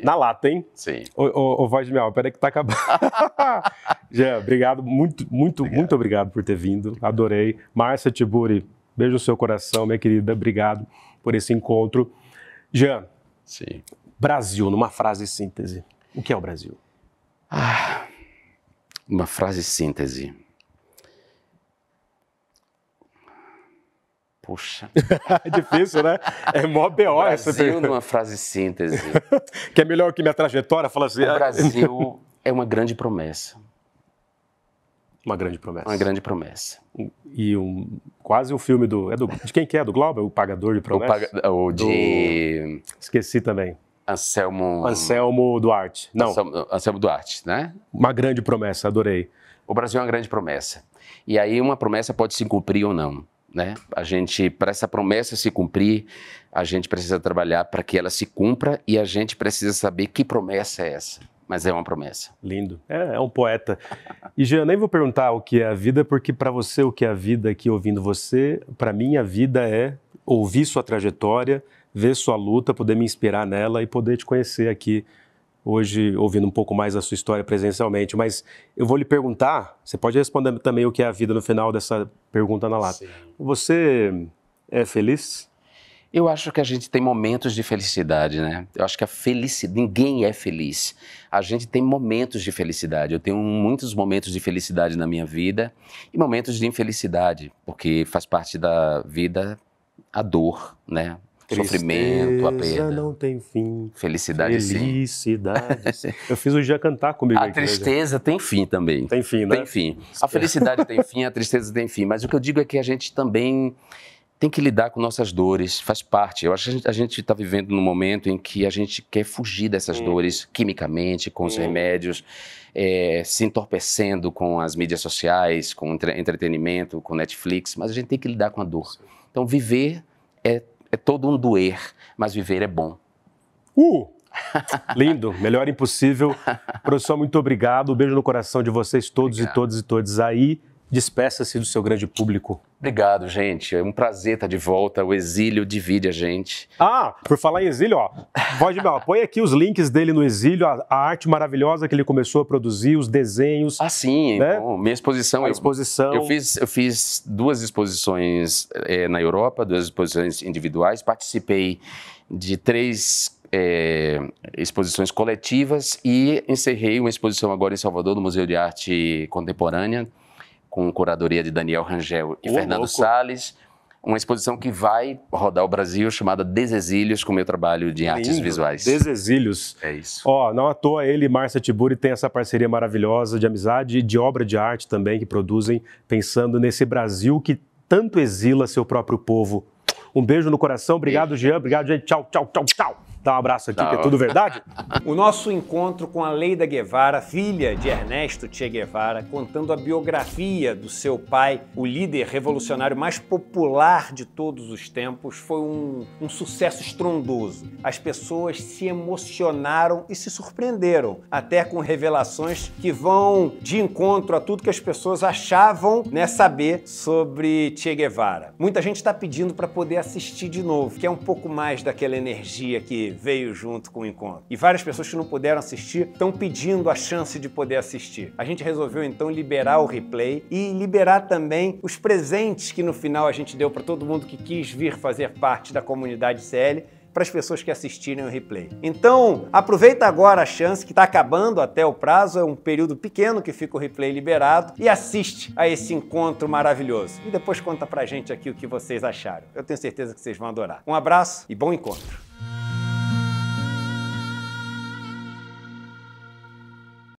na lata, hein? Sim. Ô, ô, ô voz de mel, peraí que tá acabando. Já, obrigado, muito, muito, obrigado. muito obrigado por ter vindo, adorei. Márcia Tiburi, beijo no seu coração, minha querida, obrigado por esse encontro. Jean, Sim. Brasil, numa frase síntese, o que é o Brasil? Ah, uma frase síntese. Puxa. é difícil, né? É mó BO essa pergunta. Brasil numa frase síntese. que é melhor que minha trajetória, fala assim. O é. Brasil é uma grande promessa. Uma grande promessa. Uma grande promessa. E um, quase um filme do, é do. De quem que é? Do Globo? O Pagador de Promessas? O, paga, o de. Do, esqueci também. Anselmo. Anselmo Duarte. Não. Anselmo, Anselmo Duarte, né? Uma grande promessa, adorei. O Brasil é uma grande promessa. E aí uma promessa pode se cumprir ou não né? A gente para essa promessa se cumprir, a gente precisa trabalhar para que ela se cumpra e a gente precisa saber que promessa é essa. Mas é uma promessa. Lindo. É, é um poeta. E Jean, nem vou perguntar o que é a vida, porque para você o que é a vida aqui ouvindo você, para mim a vida é ouvir sua trajetória, ver sua luta, poder me inspirar nela e poder te conhecer aqui hoje ouvindo um pouco mais a sua história presencialmente, mas eu vou lhe perguntar, você pode responder também o que é a vida no final dessa pergunta na lata. Sim. Você é feliz? Eu acho que a gente tem momentos de felicidade, né? Eu acho que a felicidade, ninguém é feliz. A gente tem momentos de felicidade. Eu tenho muitos momentos de felicidade na minha vida e momentos de infelicidade, porque faz parte da vida a dor, né? Tristeza sofrimento, a perda. não tem fim. Felicidade, Felicidade sim. Eu fiz o dia cantar comigo. A tristeza tem fim também. Tem fim, né? Tem fim. A felicidade tem fim, a tristeza tem fim. Mas o que eu digo é que a gente também tem que lidar com nossas dores, faz parte. Eu acho que a gente está vivendo num momento em que a gente quer fugir dessas hum. dores quimicamente, com os hum. remédios, é, se entorpecendo com as mídias sociais, com entre entretenimento, com Netflix, mas a gente tem que lidar com a dor. Então, viver é é todo um doer, mas viver é bom. Uh! Lindo, melhor impossível. Professor, muito obrigado. Um beijo no coração de vocês todos obrigado. e todas e todos aí. Despeça-se do seu grande público. Obrigado, gente. É um prazer estar de volta. O exílio divide a gente. Ah, por falar em exílio, ó. Voz põe aqui os links dele no exílio, a, a, arte maravilhosa que ele começou a produzir, os desenhos. Ah, sim. Né? Bom, minha exposição. A eu, exposição. Eu fiz, eu fiz duas exposições é, na Europa, duas exposições individuais. Participei de três é, exposições coletivas e encerrei uma exposição agora em Salvador, no Museu de Arte Contemporânea, com curadoria de Daniel Rangel e Fernando louco. Salles. Uma exposição que vai rodar o Brasil, chamada Desexílios, com meu trabalho de artes Lindo. visuais. Desexílios. É isso. Ó, não à toa, ele e Márcia Tiburi têm essa parceria maravilhosa de amizade e de obra de arte também que produzem, pensando nesse Brasil que tanto exila seu próprio povo. Um beijo no coração. Obrigado, beijo. Jean. Obrigado, gente. Tchau, tchau, tchau, tchau dar um abraço aqui, Não. que é tá. tudo verdade. o nosso encontro com a Leida Guevara, filha de Ernesto Che Guevara, contando a biografia do seu pai, o líder revolucionário mais popular de todos os tempos, foi um, um sucesso estrondoso. As pessoas se emocionaram e se surpreenderam, até com revelações que vão de encontro a tudo que as pessoas achavam né, saber sobre Che Guevara. Muita gente está pedindo para poder assistir de novo, que é um pouco mais daquela energia que veio junto com o encontro. E várias pessoas que não puderam assistir estão pedindo a chance de poder assistir. A gente resolveu então liberar o replay e liberar também os presentes que no final a gente deu para todo mundo que quis vir fazer parte da comunidade CL para as pessoas que assistirem o replay. Então, aproveita agora a chance que está acabando até o prazo, é um período pequeno que fica o replay liberado, e assiste a esse encontro maravilhoso. E depois conta pra gente aqui o que vocês acharam. Eu tenho certeza que vocês vão adorar. Um abraço e bom encontro!